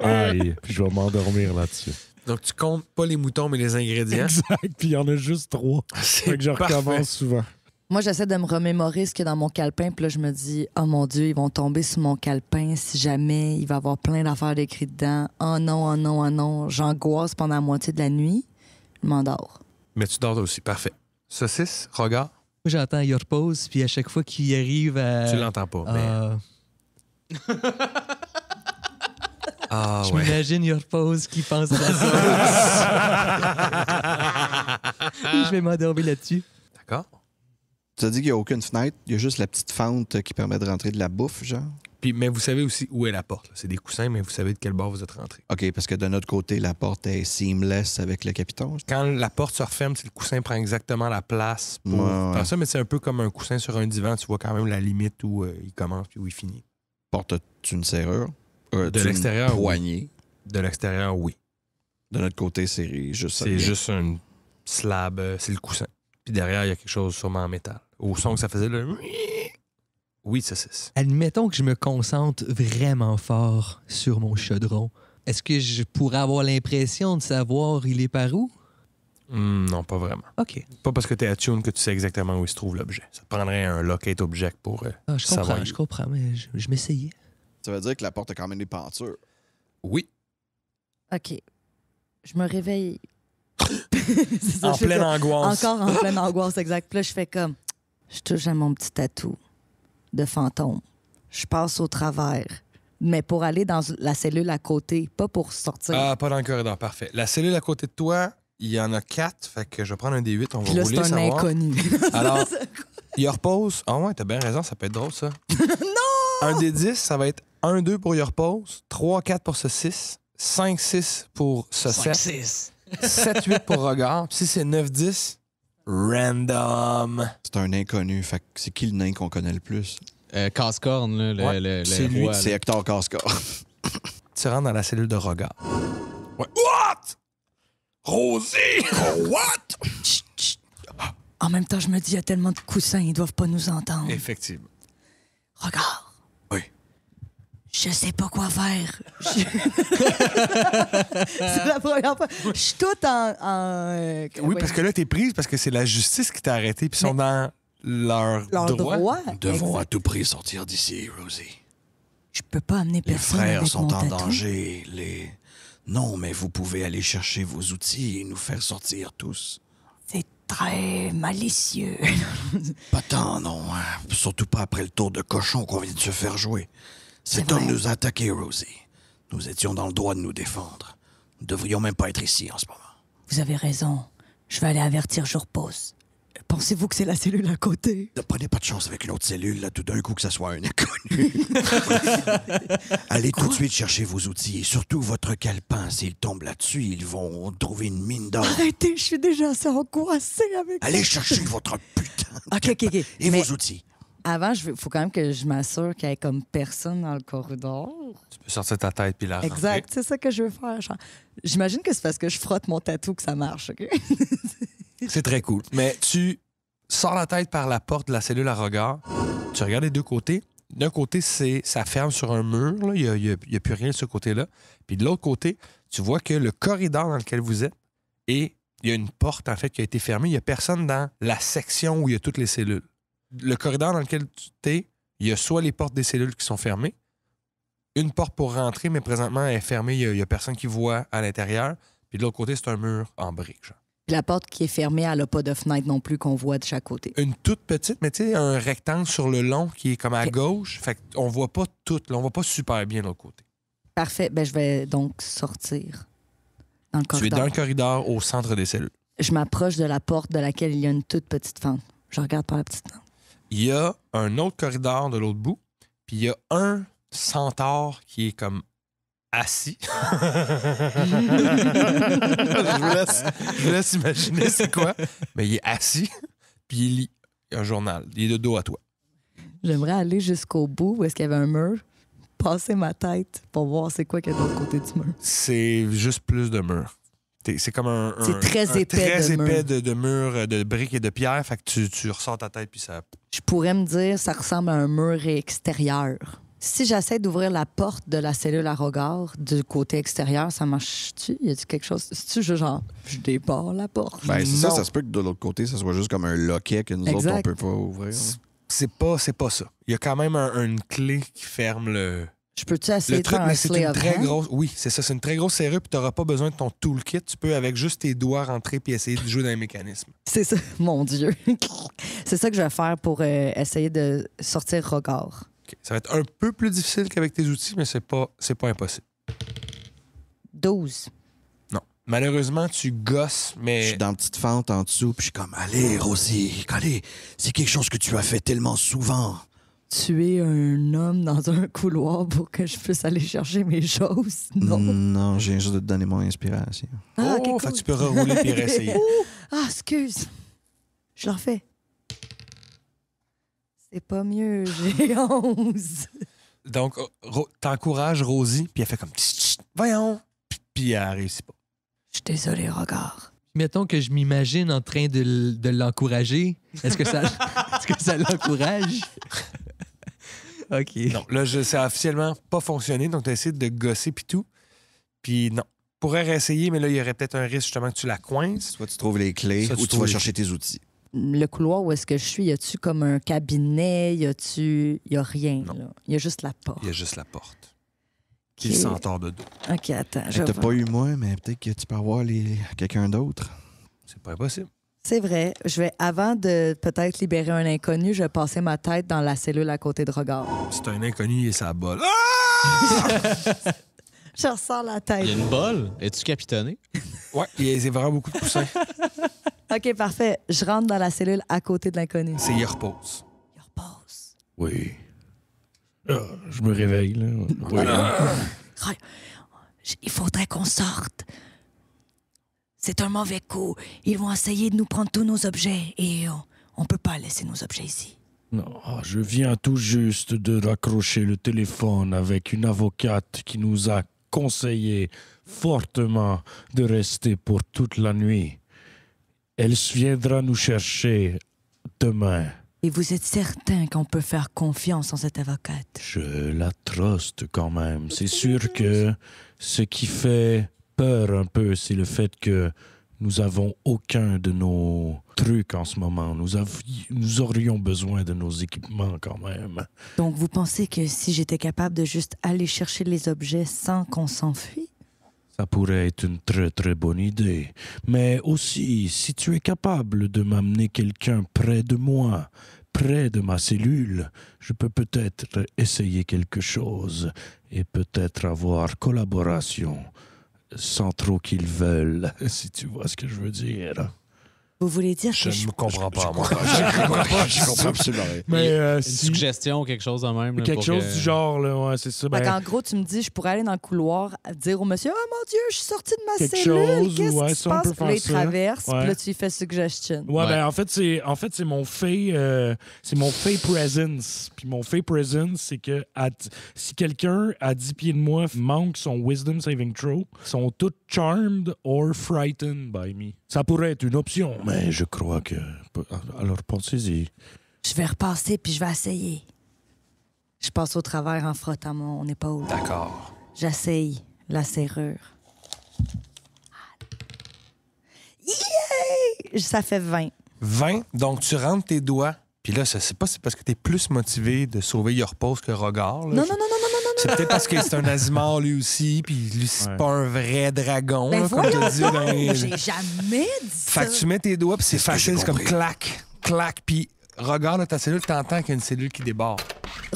Aïe. Puis je vais m'endormir là-dessus. Donc, tu comptes pas les moutons, mais les ingrédients. Exact. Puis il y en a juste trois. Ah, c'est que je recommence souvent. Moi, j'essaie de me remémorer ce qu'il y dans mon calepin. Puis là, je me dis, oh mon Dieu, ils vont tomber sur mon calepin si jamais il va y avoir plein d'affaires décrites dedans. Oh non, oh non, oh non. J'angoisse pendant la moitié de la nuit. Je m'endors. Mais tu dors aussi. Parfait. Saucisse, regard. Moi, j'entends, il repose. Puis à chaque fois qu'il arrive à. Tu l'entends pas. Ah. Mais... Ah, je y m'imagine Your Pose qui pense à ça. je vais m'endormir là-dessus. D'accord. Tu as dit qu'il n'y a aucune fenêtre, il y a juste la petite fente qui permet de rentrer de la bouffe, genre. Puis, mais vous savez aussi où est la porte. C'est des coussins, mais vous savez de quel bord vous êtes rentré. OK, parce que de notre côté, la porte est seamless avec le capiton. Quand la porte se referme, le coussin prend exactement la place pour ça, mais c'est un peu comme un coussin sur un divan. Tu vois quand même la limite où euh, il commence et où il finit porte une serrure? Euh, de l'extérieur, poignée? De l'extérieur, oui. De notre côté, c'est juste... C'est juste une slab, euh, c'est le coussin. Puis derrière, il y a quelque chose sûrement en métal. Au son que ça faisait, le... Oui, ça c'est. Admettons que je me concentre vraiment fort sur mon chaudron. Est-ce que je pourrais avoir l'impression de savoir il est par où? Hmm, non, pas vraiment. OK. Pas parce que tu es Tune que tu sais exactement où il se trouve l'objet. Ça prendrait un locate object pour euh, ah, je Comprends, je comprends, mais je, m'essayais. Ça veut dire que la porte a quand même des peintures. Oui. OK. Je me réveille. en pleine angoisse. Encore en pleine angoisse, exact. Puis là, je fais comme. Je touche à mon petit atout de fantôme. Je passe au travers mais pour aller dans la cellule à côté, pas pour sortir. Ah, pas dans le corridor, parfait. La cellule à côté de toi, il y en a 4, fait que je vais prendre un des 8 on va là, c'est un inconnu. Alors, il repose. Ah ouais, t'as bien raison, ça peut être drôle, ça. non! Un des 10 ça va être 1-2 pour il repose, 3-4 pour ce 6, 5-6 pour ce 7, 5-6. 7-8 pour regard. Puis si c'est 9-10, random. C'est un inconnu. Fait c'est qui le nain qu'on connaît le plus? Euh, Cascorn, là, le, c'est Hector Casca. Tu rentres dans la cellule de regard. What? « Rosie! What? En même temps, je me dis, il y a tellement de coussins, ils doivent pas nous entendre. Effectivement. Regarde. Oui. Je sais pas quoi faire. Je... c'est la première fois. Je suis toute en. Euh, oui, parce que là, es prise parce que c'est la justice qui t'a arrêté, puis ils sont dans leur, droit. Nous devons à tout prix sortir d'ici, Rosie. Je peux pas amener personne. Les frères sont en danger. Les non, mais vous pouvez aller chercher vos outils et nous faire sortir tous. C'est très malicieux. pas tant, non. Hein. Surtout pas après le tour de cochon qu'on vient de se faire jouer. Cet homme nous a attaqué, Rosie. Nous étions dans le droit de nous défendre. Nous devrions même pas être ici en ce moment. Vous avez raison. Je vais aller avertir Jourpos. Pensez-vous que c'est la cellule à côté? Ne prenez pas de chance avec une autre cellule, là, tout d'un coup, que ce soit un inconnu. Allez tout de suite chercher vos outils et surtout votre calepin. S'ils tombent là-dessus, ils vont trouver une mine d'or. Arrêtez, je suis déjà assez angoissée avec Allez chercher votre putain de Ok, ok, ok. et vos outils. Avant, il faut quand même que je m'assure qu'il n'y ait comme personne dans le corridor. Tu peux sortir ta tête puis la Exact, c'est ça que je veux faire. J'imagine que c'est parce que je frotte mon tatou que ça marche, C'est très cool. Mais tu sors la tête par la porte de la cellule à regard, tu regardes les deux côtés. D'un côté, c'est ça ferme sur un mur, il n'y a, plus rien de ce côté-là. Puis de l'autre côté, tu vois que le corridor dans lequel vous êtes et il y a une porte en fait qui a été fermée. Il n'y a personne dans la section où il y a toutes les cellules. Le corridor dans lequel tu es, il y a soit les portes des cellules qui sont fermées, une porte pour rentrer, mais présentement elle est fermée, il n'y a, personne qui voit à l'intérieur. Puis de l'autre côté, c'est un mur en briques la porte qui est fermée, elle n'a pas de fenêtre non plus qu'on voit de chaque côté. Une toute petite, mais tu sais, un rectangle sur le long qui est comme à gauche. Fait qu'on voit pas tout, là, on voit pas super bien de l'autre côté. Parfait. Ben, je vais donc sortir dans le corridor. Tu es dans le corridor au centre des cellules. Je m'approche de la porte de laquelle il y a une toute petite fente. Je regarde par la petite fente. Il y a un autre corridor de l'autre bout, puis il y a un centaure qui est comme assis. je, vous laisse, imaginer c'est quoi. Mais il est assis, puis il lit un journal. Il est de dos à toi. J'aimerais aller jusqu'au bout où est-ce qu'il y avait un mur, passer ma tête pour voir c'est quoi qu'il y a de l'autre côté du mur. C'est juste plus de mur. c'est comme un, très épais, de, mur. de, briques et de pierres. Fait que tu, tu ressors ta tête, puis ça... Je pourrais me dire, ça ressemble à un mur extérieur si j'essaie d'ouvrir la porte de la cellule à regard du côté extérieur, ça marche-tu? Y tu quelque chose? Si tu genre, je débarre la porte? Ben, c'est ça, ça se peut que de l'autre côté, ça soit juste comme un loquet que nous autres, on peut pas ouvrir. C'est pas, ça. Il y a quand même une clé qui ferme le. Je peux-tu essayer le truc, mais c'est une très grosse. Oui, c'est ça. C'est une très grosse serrure, puis tu n'auras pas besoin de ton toolkit. Tu peux, avec juste tes doigts, rentrer puis essayer de jouer dans les mécanismes. C'est ça, mon Dieu. c'est ça que je vais faire pour euh, essayer de sortir regard. Ça va être un peu plus difficile qu'avec tes outils, mais c'est pas, c'est pas impossible. 12. Non. Malheureusement, tu gosses, mais. Je suis dans une petite fente en dessous, puis je suis comme, allez, Rosie, allez, c'est quelque chose que tu as fait tellement souvent. Tuer un homme dans un couloir pour que je puisse aller chercher mes choses, mm, non? Non, j'ai juste de te donner mon inspiration. Ah, oh, tu peux rerouler et réessayer. ah, excuse. Je l'en fais. C'est pas mieux, j'ai 11. Donc, t'encourages Rosie, puis elle fait comme voyons, puis, elle réussit pas. Je suis désolée, regard. Mettons que je m'imagine en train de, l'encourager. Est-ce que ça, est-ce l'encourage? OK. Non, là, je- ça a officiellement pas fonctionné, donc t'essaies de gosser, puis tout. Puis non. Pourrais réessayer, mais là, il y aurait peut-être un risque justement que tu la coinces. Soit tu trouves les clés Soit tu ou vas chercher tes outils le couloir où est-ce que je suis, y a-tu comme un cabinet, y a-tu, y a rien là. Y a juste la porte. Il y a juste la porte. Qui s'entend de dos. Ok, attends. Je t'as pas eu moi, mais peut-être que tu peux avoir les... quelqu'un d'autre. C'est pas impossible. C'est vrai. Je vais, avant de peut-être libérer un inconnu, je vais passer ma tête dans la cellule à côté de regard. C'est un inconnu, et est sa balle. Ah! je ressors la tête. Il y a une bolle? Es-tu capitonné? ouais, il y a vraiment beaucoup de poussins. OK, parfait. Je rentre dans la cellule à côté de l'inconnu. C'est hier pause. »« Hier pause. »« Oui. Ah, je me réveille, là. Oui. Ah. Il faudrait qu'on sorte. C'est un mauvais coup. Ils vont essayer de nous prendre tous nos objets et on, ne peut pas laisser nos objets ici. Non, ah, je viens tout juste de raccrocher le téléphone avec une avocate qui nous a conseillé fortement de rester pour toute la nuit. Elle viendra nous chercher demain. Et vous êtes certain qu'on peut faire confiance en cette avocate Je la truste quand même. C'est sûr que ce qui fait peur un peu, c'est le fait que nous avons aucun de nos trucs en ce moment. Nous, nous aurions besoin de nos équipements quand même. Donc vous pensez que si j'étais capable de juste aller chercher les objets sans qu'on s'enfuit ça pourrait être une très très bonne idée. Mais aussi, si tu es capable de m'amener quelqu'un près de moi, près de ma cellule, je peux peut-être essayer quelque chose et peut-être avoir collaboration sans trop qu'ils veulent, si tu vois ce que je veux dire. Vous voulez dire je que je ne comprends pas, moi. je comprends pas, je comprends absolument Mais, euh, Une suggestion, quelque chose de même. quelque chose du genre, là, ouais, c'est ça. en gros, tu me dis, je pourrais aller dans le couloir, dire au monsieur, oh mon Dieu, je suis sorti de ma cellule. Qu'est-ce qui se passe? les puis là, tu lui fais suggestion. Ouais, ben en fait, c'est en fait, mon fait, euh, c'est mon fait presence. Puis mon fait presence, c'est que si quelqu'un à 10 pieds de moi manque son wisdom saving throw, sont tous charmed or frightened by me. Ça pourrait être une option, mais je crois que. Alors pensez-y. Je vais repasser puis je vais essayer. Je passe au travers en frottant mon épaule. D'accord. J'essaye la serrure. Yeah! Ça fait 20. 20. Donc, tu rentres tes doigts. Puis là, c'est pas, parce que tu es plus motivé de sauver Your Pose que Regard. Non, non, non, non, non, c'est peut-être parce que c'est un Azimar lui aussi, puis lui, c'est pas un vrai dragon. Ben comme voyons dis, J'ai jamais dit ça. Fait que tu mets tes doigts, puis c'est facile, c'est comme clac, clac, puis regarde ta cellule, t'entends qu'il y a une cellule qui déborde.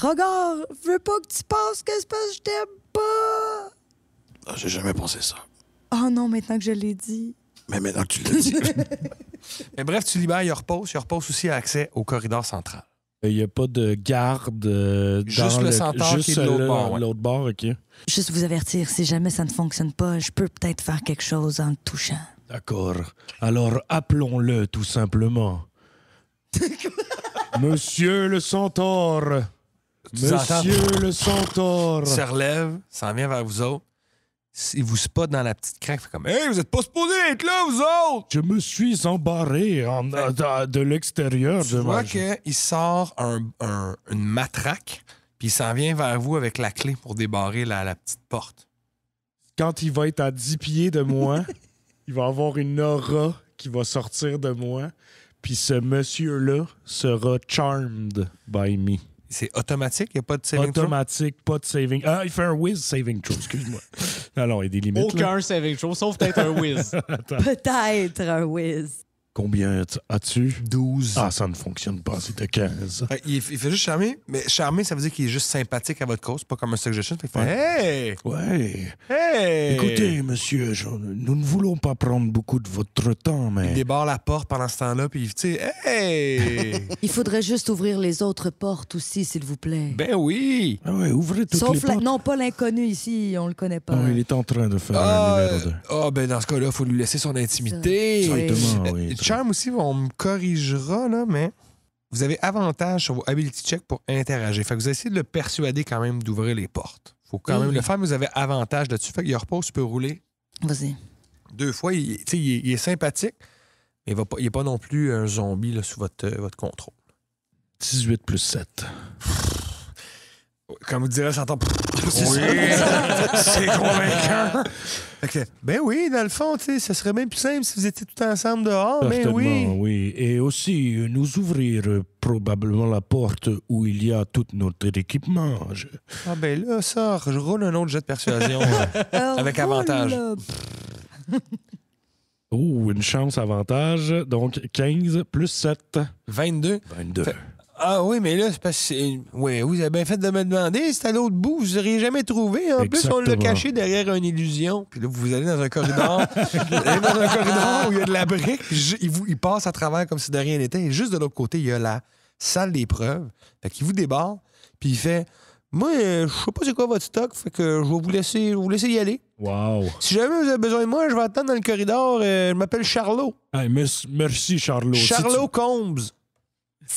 Regarde, je veux pas que tu penses que c'est que je t'aime pas. J'ai jamais pensé ça. Oh non, maintenant que je l'ai dit. Mais maintenant que tu l'as dit. Mais bref, tu libères, il repose, il repose aussi à accès au corridor central. Il euh, n'y a pas de garde. Euh, juste le centaure qui est de euh, l'autre bord. Juste vous avertir, si jamais ça ne fonctionne pas, je peux peut-être faire quelque chose en le touchant. D'accord. Alors appelons-le tout simplement. Monsieur le centaure. Monsieur le centaure. se relève, s'en vient vers vous autres il vous spot dans la petite craque. Fait comme Hey, vous êtes pas supposé être là, vous autres! Je me suis embarré en, l'extérieur de, de l'extérieur. Tu vois qu'il sort une matraque, puis il s'en vient vers vous avec la clé pour débarrer la, la petite porte. Quand il va être à 10 pieds de moi, il va avoir une aura qui va sortir de moi. Puis ce monsieur-là sera charmed by me. C'est automatique, il n'y a pas de saving automatique, Automatique, pas de saving. Ah, il fait un whiz saving throw, excuse-moi. non, non, il y a des limites. Aucun saving throw, sauf peut-être un whiz. peut-être un whiz. Combien as-tu 12. Ah, ça ne fonctionne pas, c'était 15. Ben, il, fait juste charmer, mais charmer, ça veut dire qu'il est juste sympathique à votre cause, pas comme un suggestion. Fait Hey! Ouais. Hey! Écoutez, monsieur, nous ne voulons pas prendre beaucoup de votre temps, mais. Il débarre la porte pendant ce temps-là, puis il dit Hey! il faudrait juste ouvrir les autres portes aussi, s'il vous plaît. Ben oui! Ah ouvrez toutes les portes. Non, pas l'inconnu ici, on le connaît pas. Non, il est en train de faire ah, un ah, ben dans ce cas-là, il faut lui laisser son intimité. Exactement, oui. Charm aussi, on me corrigera, là, mais vous avez avantage sur vos ability check pour interagir. Fait que vous essayez de le persuader quand même d'ouvrir les portes. faut quand même le faire, mais vous avez avantage là-dessus. Fait qu'il repose, tu peux rouler. Vas-y. Deux fois, il, est, sympathique, mais il n'est pas, pas, non plus un zombie là, sous votre, euh, votre contrôle. 18 plus 7. Comme vous ça tombe... oui, c'est convaincant. ben oui, dans le fond, ce serait bien plus simple si vous étiez tout ensemble dehors. Ben oui. Et aussi, euh, nous ouvrir euh, probablement la porte où il y a tout notre équipement. Ah ben là, ça, je roule un autre jet de persuasion euh, ah, avec avantage. oh, une chance avantage. Donc 15 plus 7. 22. 22. Ah oui, mais là, c'est parce que. Oui, vous avez bien fait de me demander. C'est à l'autre bout. Vous n'auriez jamais trouvé. En plus, on l'a caché derrière une illusion. Puis là, vous allez dans un corridor. dans un corridor où il y a de la brique. Il, vous, il passe à travers comme si de rien n'était. Et juste de l'autre côté, il y a la salle d'épreuve. Fait qu'il vous débarre. Puis il fait. Moi, euh, je sais pas c'est quoi votre stock, fait que je vais vous laisser, vous laisser y aller. Wow. Si jamais vous avez besoin de moi, je vais attendre dans le corridor. Euh, je m'appelle Charlot. merci, Charlot. Charlot Combs.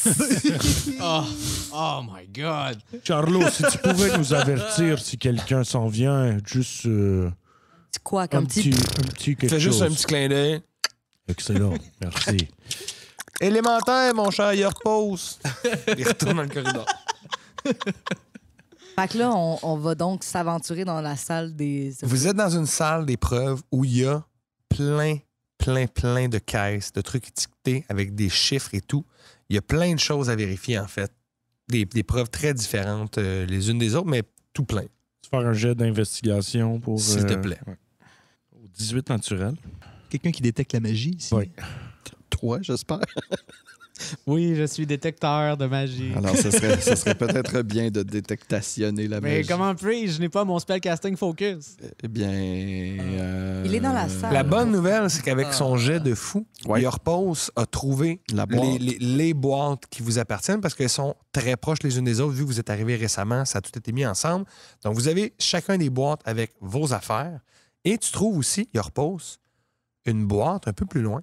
Ah, oh, my God! Charlot, si tu pouvais nous avertir si quelqu'un s'en vient, juste. quoi, euh, comme un petit. Fais juste un petit clin d'œil. Excellent, merci. Élémentaire, mon cher, il repose. il retourne dans le corridor. Fait que là, on, on va donc s'aventurer dans la salle des. Vous êtes dans une salle d'épreuve où il y a plein, plein, plein de caisses, de trucs étiquetés avec des chiffres et tout. Il y a plein de choses à vérifier, en fait. Des, preuves très différentes euh, les unes des autres, mais tout plein. Tu faire un jet d'investigation pour. S'il te euh, plaît. Au 18 naturel. Quelqu'un qui détecte la magie ici. Oui. Toi, j'espère. Oui, je suis détecteur de magie. Alors, ce serait, peut-être bien de détectationner la magie. Mais comment puis-je? Je n'ai pas mon spellcasting focus. Eh, eh bien... Euh, Il est dans la salle. La bonne nouvelle, c'est qu'avec son jet de fou, ouais. a trouvé les, boîtes qui vous appartiennent parce qu'elles sont très proches les unes des autres. Vu que vous êtes arrivés récemment, ça a tout été mis ensemble. Donc, vous avez chacun des boîtes avec vos affaires. Et tu trouves aussi, Yorpos, une boîte un peu plus loin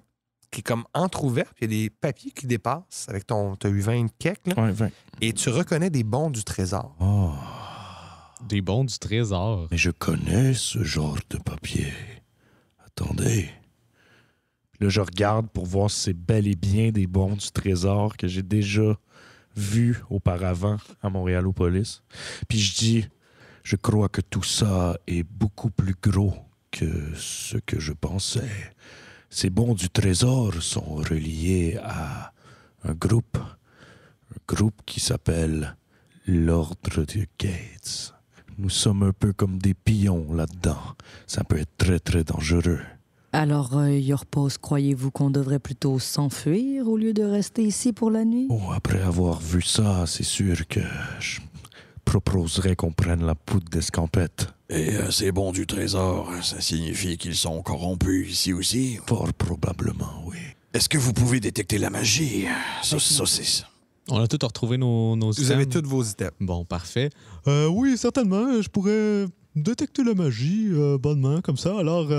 qui est comme entrouvert, puis il y a des papiers qui dépassent avec ton. Tu 20 là. Et tu reconnais des bons du trésor. Ah. Des bons du trésor. Mais je connais ce genre de papier. Attendez. Là, je regarde pour voir si c'est bel et bien des bons du trésor que j'ai déjà vus auparavant à Montréalopolis. Puis je dis, je crois que tout ça est beaucoup plus gros que ce que je pensais ces bons du trésor sont reliés à un groupe, un groupe qui s'appelle l'Ordre de Gates. Nous sommes un peu comme des pions là-dedans. Ça peut être très très dangereux. Alors, euh, Yorpos, croyez-vous qu'on devrait plutôt s'enfuir au lieu de rester ici pour la nuit? Oh, après avoir vu ça, c'est sûr que je proposerait qu'on prenne la poudre d'escampette. Et euh, c'est ces bons du trésor, hein. ça signifie qu'ils sont corrompus ici aussi Fort probablement, oui. Est-ce que vous pouvez détecter la magie euh, mm-hmm. Saucisse, On a tout retrouvé nos, Vous avez toutes vos étapes. Bon, parfait. Euh, oui, certainement, je pourrais détecter la magie bonne bonnement comme ça. Alors,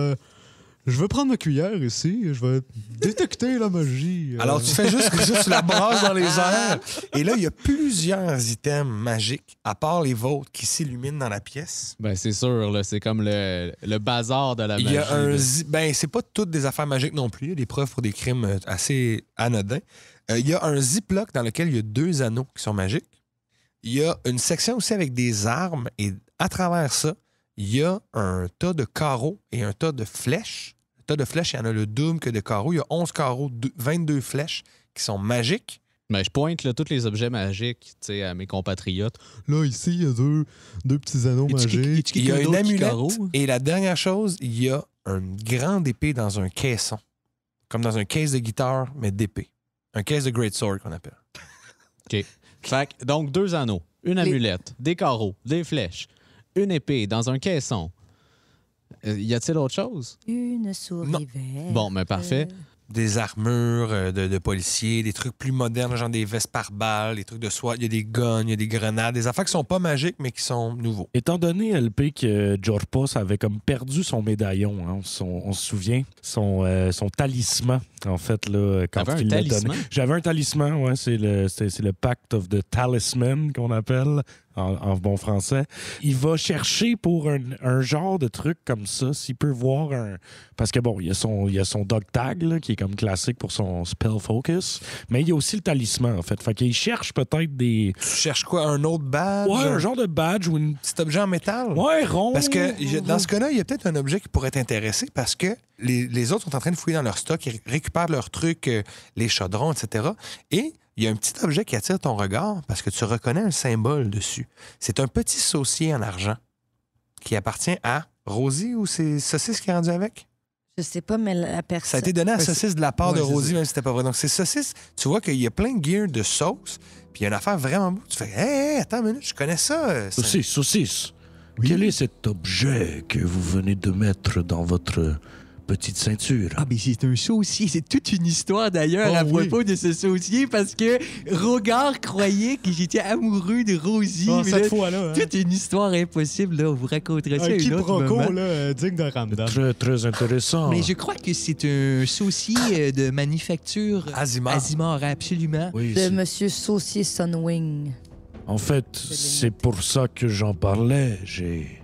je veux prendre ma cuillère ici, je vais détecter la magie. Euh. Alors, tu fais juste, la brasse dans les airs. Et là, il y a plusieurs items magiques, à part les vôtres, qui s'illuminent dans la pièce. Ben, c'est sûr, là, c'est comme le, bazar de la magie. Il y a un... Ben, c'est pas toutes des affaires magiques non plus. Il y a des preuves pour des crimes euh, assez anodins. Euh, il y a un ziploc dans lequel il y a deux anneaux qui sont magiques. Il y a une section aussi avec des armes, et à travers ça, il y a un tas de carreaux et un tas de flèches tas de flèches, il y en a le Doom que de carreaux. Il y a 11 carreaux, 22 flèches qui sont magiques. Mais je pointe là, tous les objets magiques à mes compatriotes. Là, ici, il y a deux, deux petits anneaux magiques. Il y a une amulette. Et la dernière chose, il y a une grande épée dans un caisson. Comme dans un caisse de guitare, mais d'épée. Un caisse de Great Sword qu'on appelle. OK. donc, deux anneaux, une amulette, des carreaux, des flèches, une épée dans un caisson, euh, y a-t-il autre chose? Une souris verte. Bon, mais ben, parfait. Des armures euh, de, policiers, des trucs plus modernes, genre des vestes par balles, des trucs de soie. Il y a des guns, il y a des grenades, des affaires qui sont pas magiques, mais qui sont nouveaux. Étant donné, LP, que George avait comme perdu son médaillon, hein, on se souvient, euh, son, talisman, en fait, là, quand il l'a donné. J'avais un talisman, ouais, c'est le, le Pact of the Talisman qu'on appelle en, bon français. Il va chercher pour un, genre de truc comme ça, s'il peut voir un... Parce que bon, il y a son, il y a son dog tag, qui est comme classique pour son spell focus, mais il y a aussi le talisman, en fait. Fait qu'il cherche peut-être des... Tu cherches quoi? Un autre badge? Ouais, un genre de badge ou une... Petit objet en métal? Ouais, rond. Parce que dans ce cas-là, il y a peut-être un objet qui pourrait t'intéresser parce que les, les, autres sont en train de fouiller dans leur stock, ils récupèrent leurs trucs, euh, les chaudrons, etc. Et il y a un petit objet qui attire ton regard parce que tu reconnais un symbole dessus. C'est un petit saucier en argent qui appartient à Rosie ou c'est Saucisse qui est rendu avec? Je sais pas, mais la personne. Ça a été donné à Saucisse de la part de Rosie, même si c'était pas vrai. Donc, c'est Saucisse. Tu vois qu'il y a plein de gear de sauce, puis il y a une affaire vraiment beau. Tu fais, hé, attends une minute, je connais ça. Euh, Saucisse, Saucisse. Quel est cet objet que vous venez de mettre dans votre petite ceinture. Ah, mais c'est un saucier. C'est toute une histoire d'ailleurs ah à propos de ce saucier parce que Rogard croyait que j'étais amoureux de Rosie. Ah, cette fois-là. Hein. Toute une histoire impossible. Là, on vous raconterait ça. Un quiproquo, là, euh, digne de Ramda. Très, très intéressant. Mais je crois que c'est un saucier euh, de manufacture. Azimar. Azimar, absolument. de Monsieur Saucier Sunwing. En fait, c'est pour ça que j'en parlais. J'ai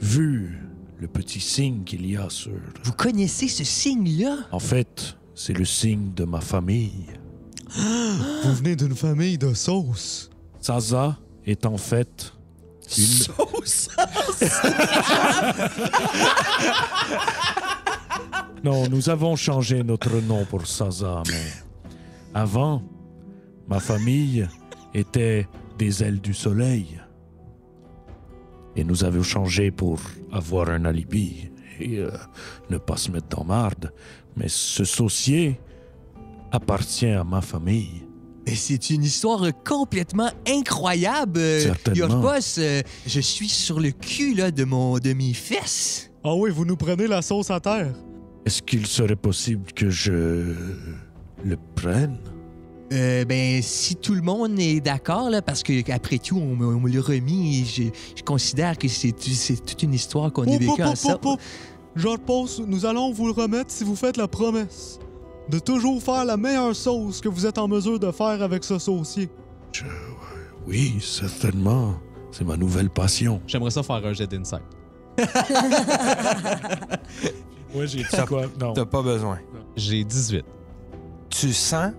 vu le petit signe qu'il y a sur... Vous connaissez ce signe-là? En fait, c'est le signe de ma famille. Vous venez d'une famille de sauce Saza est en fait une... Sauce! non, nous avons changé notre nom pour Saza, mais avant, ma famille était des ailes du soleil. Et nous avons changé pour avoir un alibi et euh, ne pas se mettre en marde. Mais ce saucier appartient à ma famille. Mais c'est une histoire complètement incroyable. Euh, Certainement. Euh, je suis sur le cul là, de, mon, demi-fesse. Ah oui, vous nous prenez la sauce à terre. Est-ce qu'il serait possible que je le prenne? Euh, ben, si tout le monde est d'accord, parce qu'après tout, on, me l'a remis et je, considère que c'est toute une histoire qu'on a vécue ensemble. Je repose, nous allons vous le remettre si vous faites la promesse de toujours faire la meilleure sauce que vous êtes en mesure de faire avec ce saucier. Oui, certainement. C'est ma nouvelle passion. J'aimerais ça faire un jet d'insecte. Moi, j'ai quoi? Non. T'as pas besoin. J'ai 18. Tu sens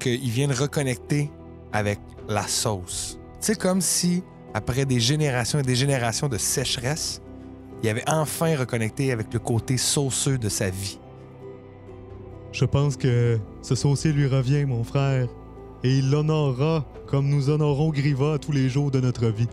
qu'il viennent reconnecter avec la sauce. C'est comme si, après des générations et des générations de sécheresse, il avait enfin reconnecté avec le côté sauceux de sa vie. Je pense que ce saucier lui revient, mon frère, et il l'honorera comme nous honorons Griva tous les jours de notre vie.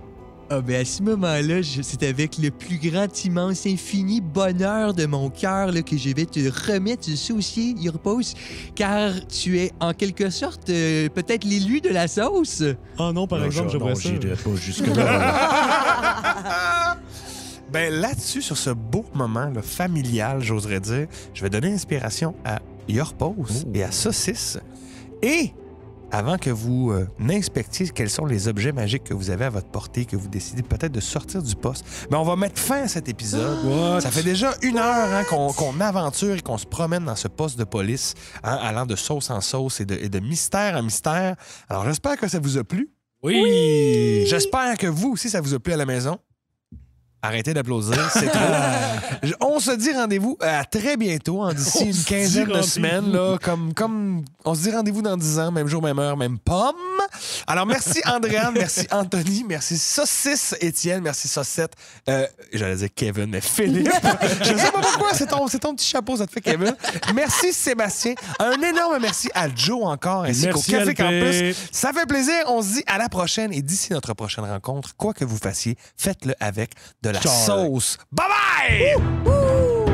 Ah, ben à ce moment-là, c'est avec le plus grand, immense, infini bonheur de mon cœur que je vais te remettre ce Your repose, car tu es en quelque sorte euh, peut-être l'élu de la sauce. Ah non, par exemple, je, non, ça. pas jusque-là. ben là-dessus, sur ce beau moment familial, j'oserais dire, je vais donner inspiration à Your Pause et à Saucisse. Et avant que vous euh, n'inspectiez quels sont les objets magiques que vous avez à votre portée, que vous décidez peut-être de sortir du poste, mais ben, on va mettre fin à cet épisode. Ça fait déjà une heure hein, qu'on aventure et qu'on se promène dans ce poste de police, hein, allant de sauce en sauce et de, mystère en mystère. Alors j'espère que ça vous a plu. oui. J'espère que vous aussi, ça vous a plu à la maison. Arrêtez d'applaudir, c'est on se dit rendez-vous euh, à très bientôt, en d'ici une quinzaine de semaines. comme, comme on se dit rendez-vous dans dix ans, même jour, même heure, même pomme. Alors, merci Andréane, merci Anthony, merci Saucisse Étienne, merci Saucette. Euh, J'allais dire Kevin, mais Philippe. Je sais pas pourquoi, c'est ton, petit chapeau, ça te fait Kevin. Merci Sébastien. Un énorme merci à Joe encore, ainsi qu'au Café Campus. Ça fait plaisir. On se dit à la prochaine et d'ici notre prochaine rencontre, quoi que vous fassiez, faites-le avec de la Ciao. sauce. Bye bye! Uh, uh.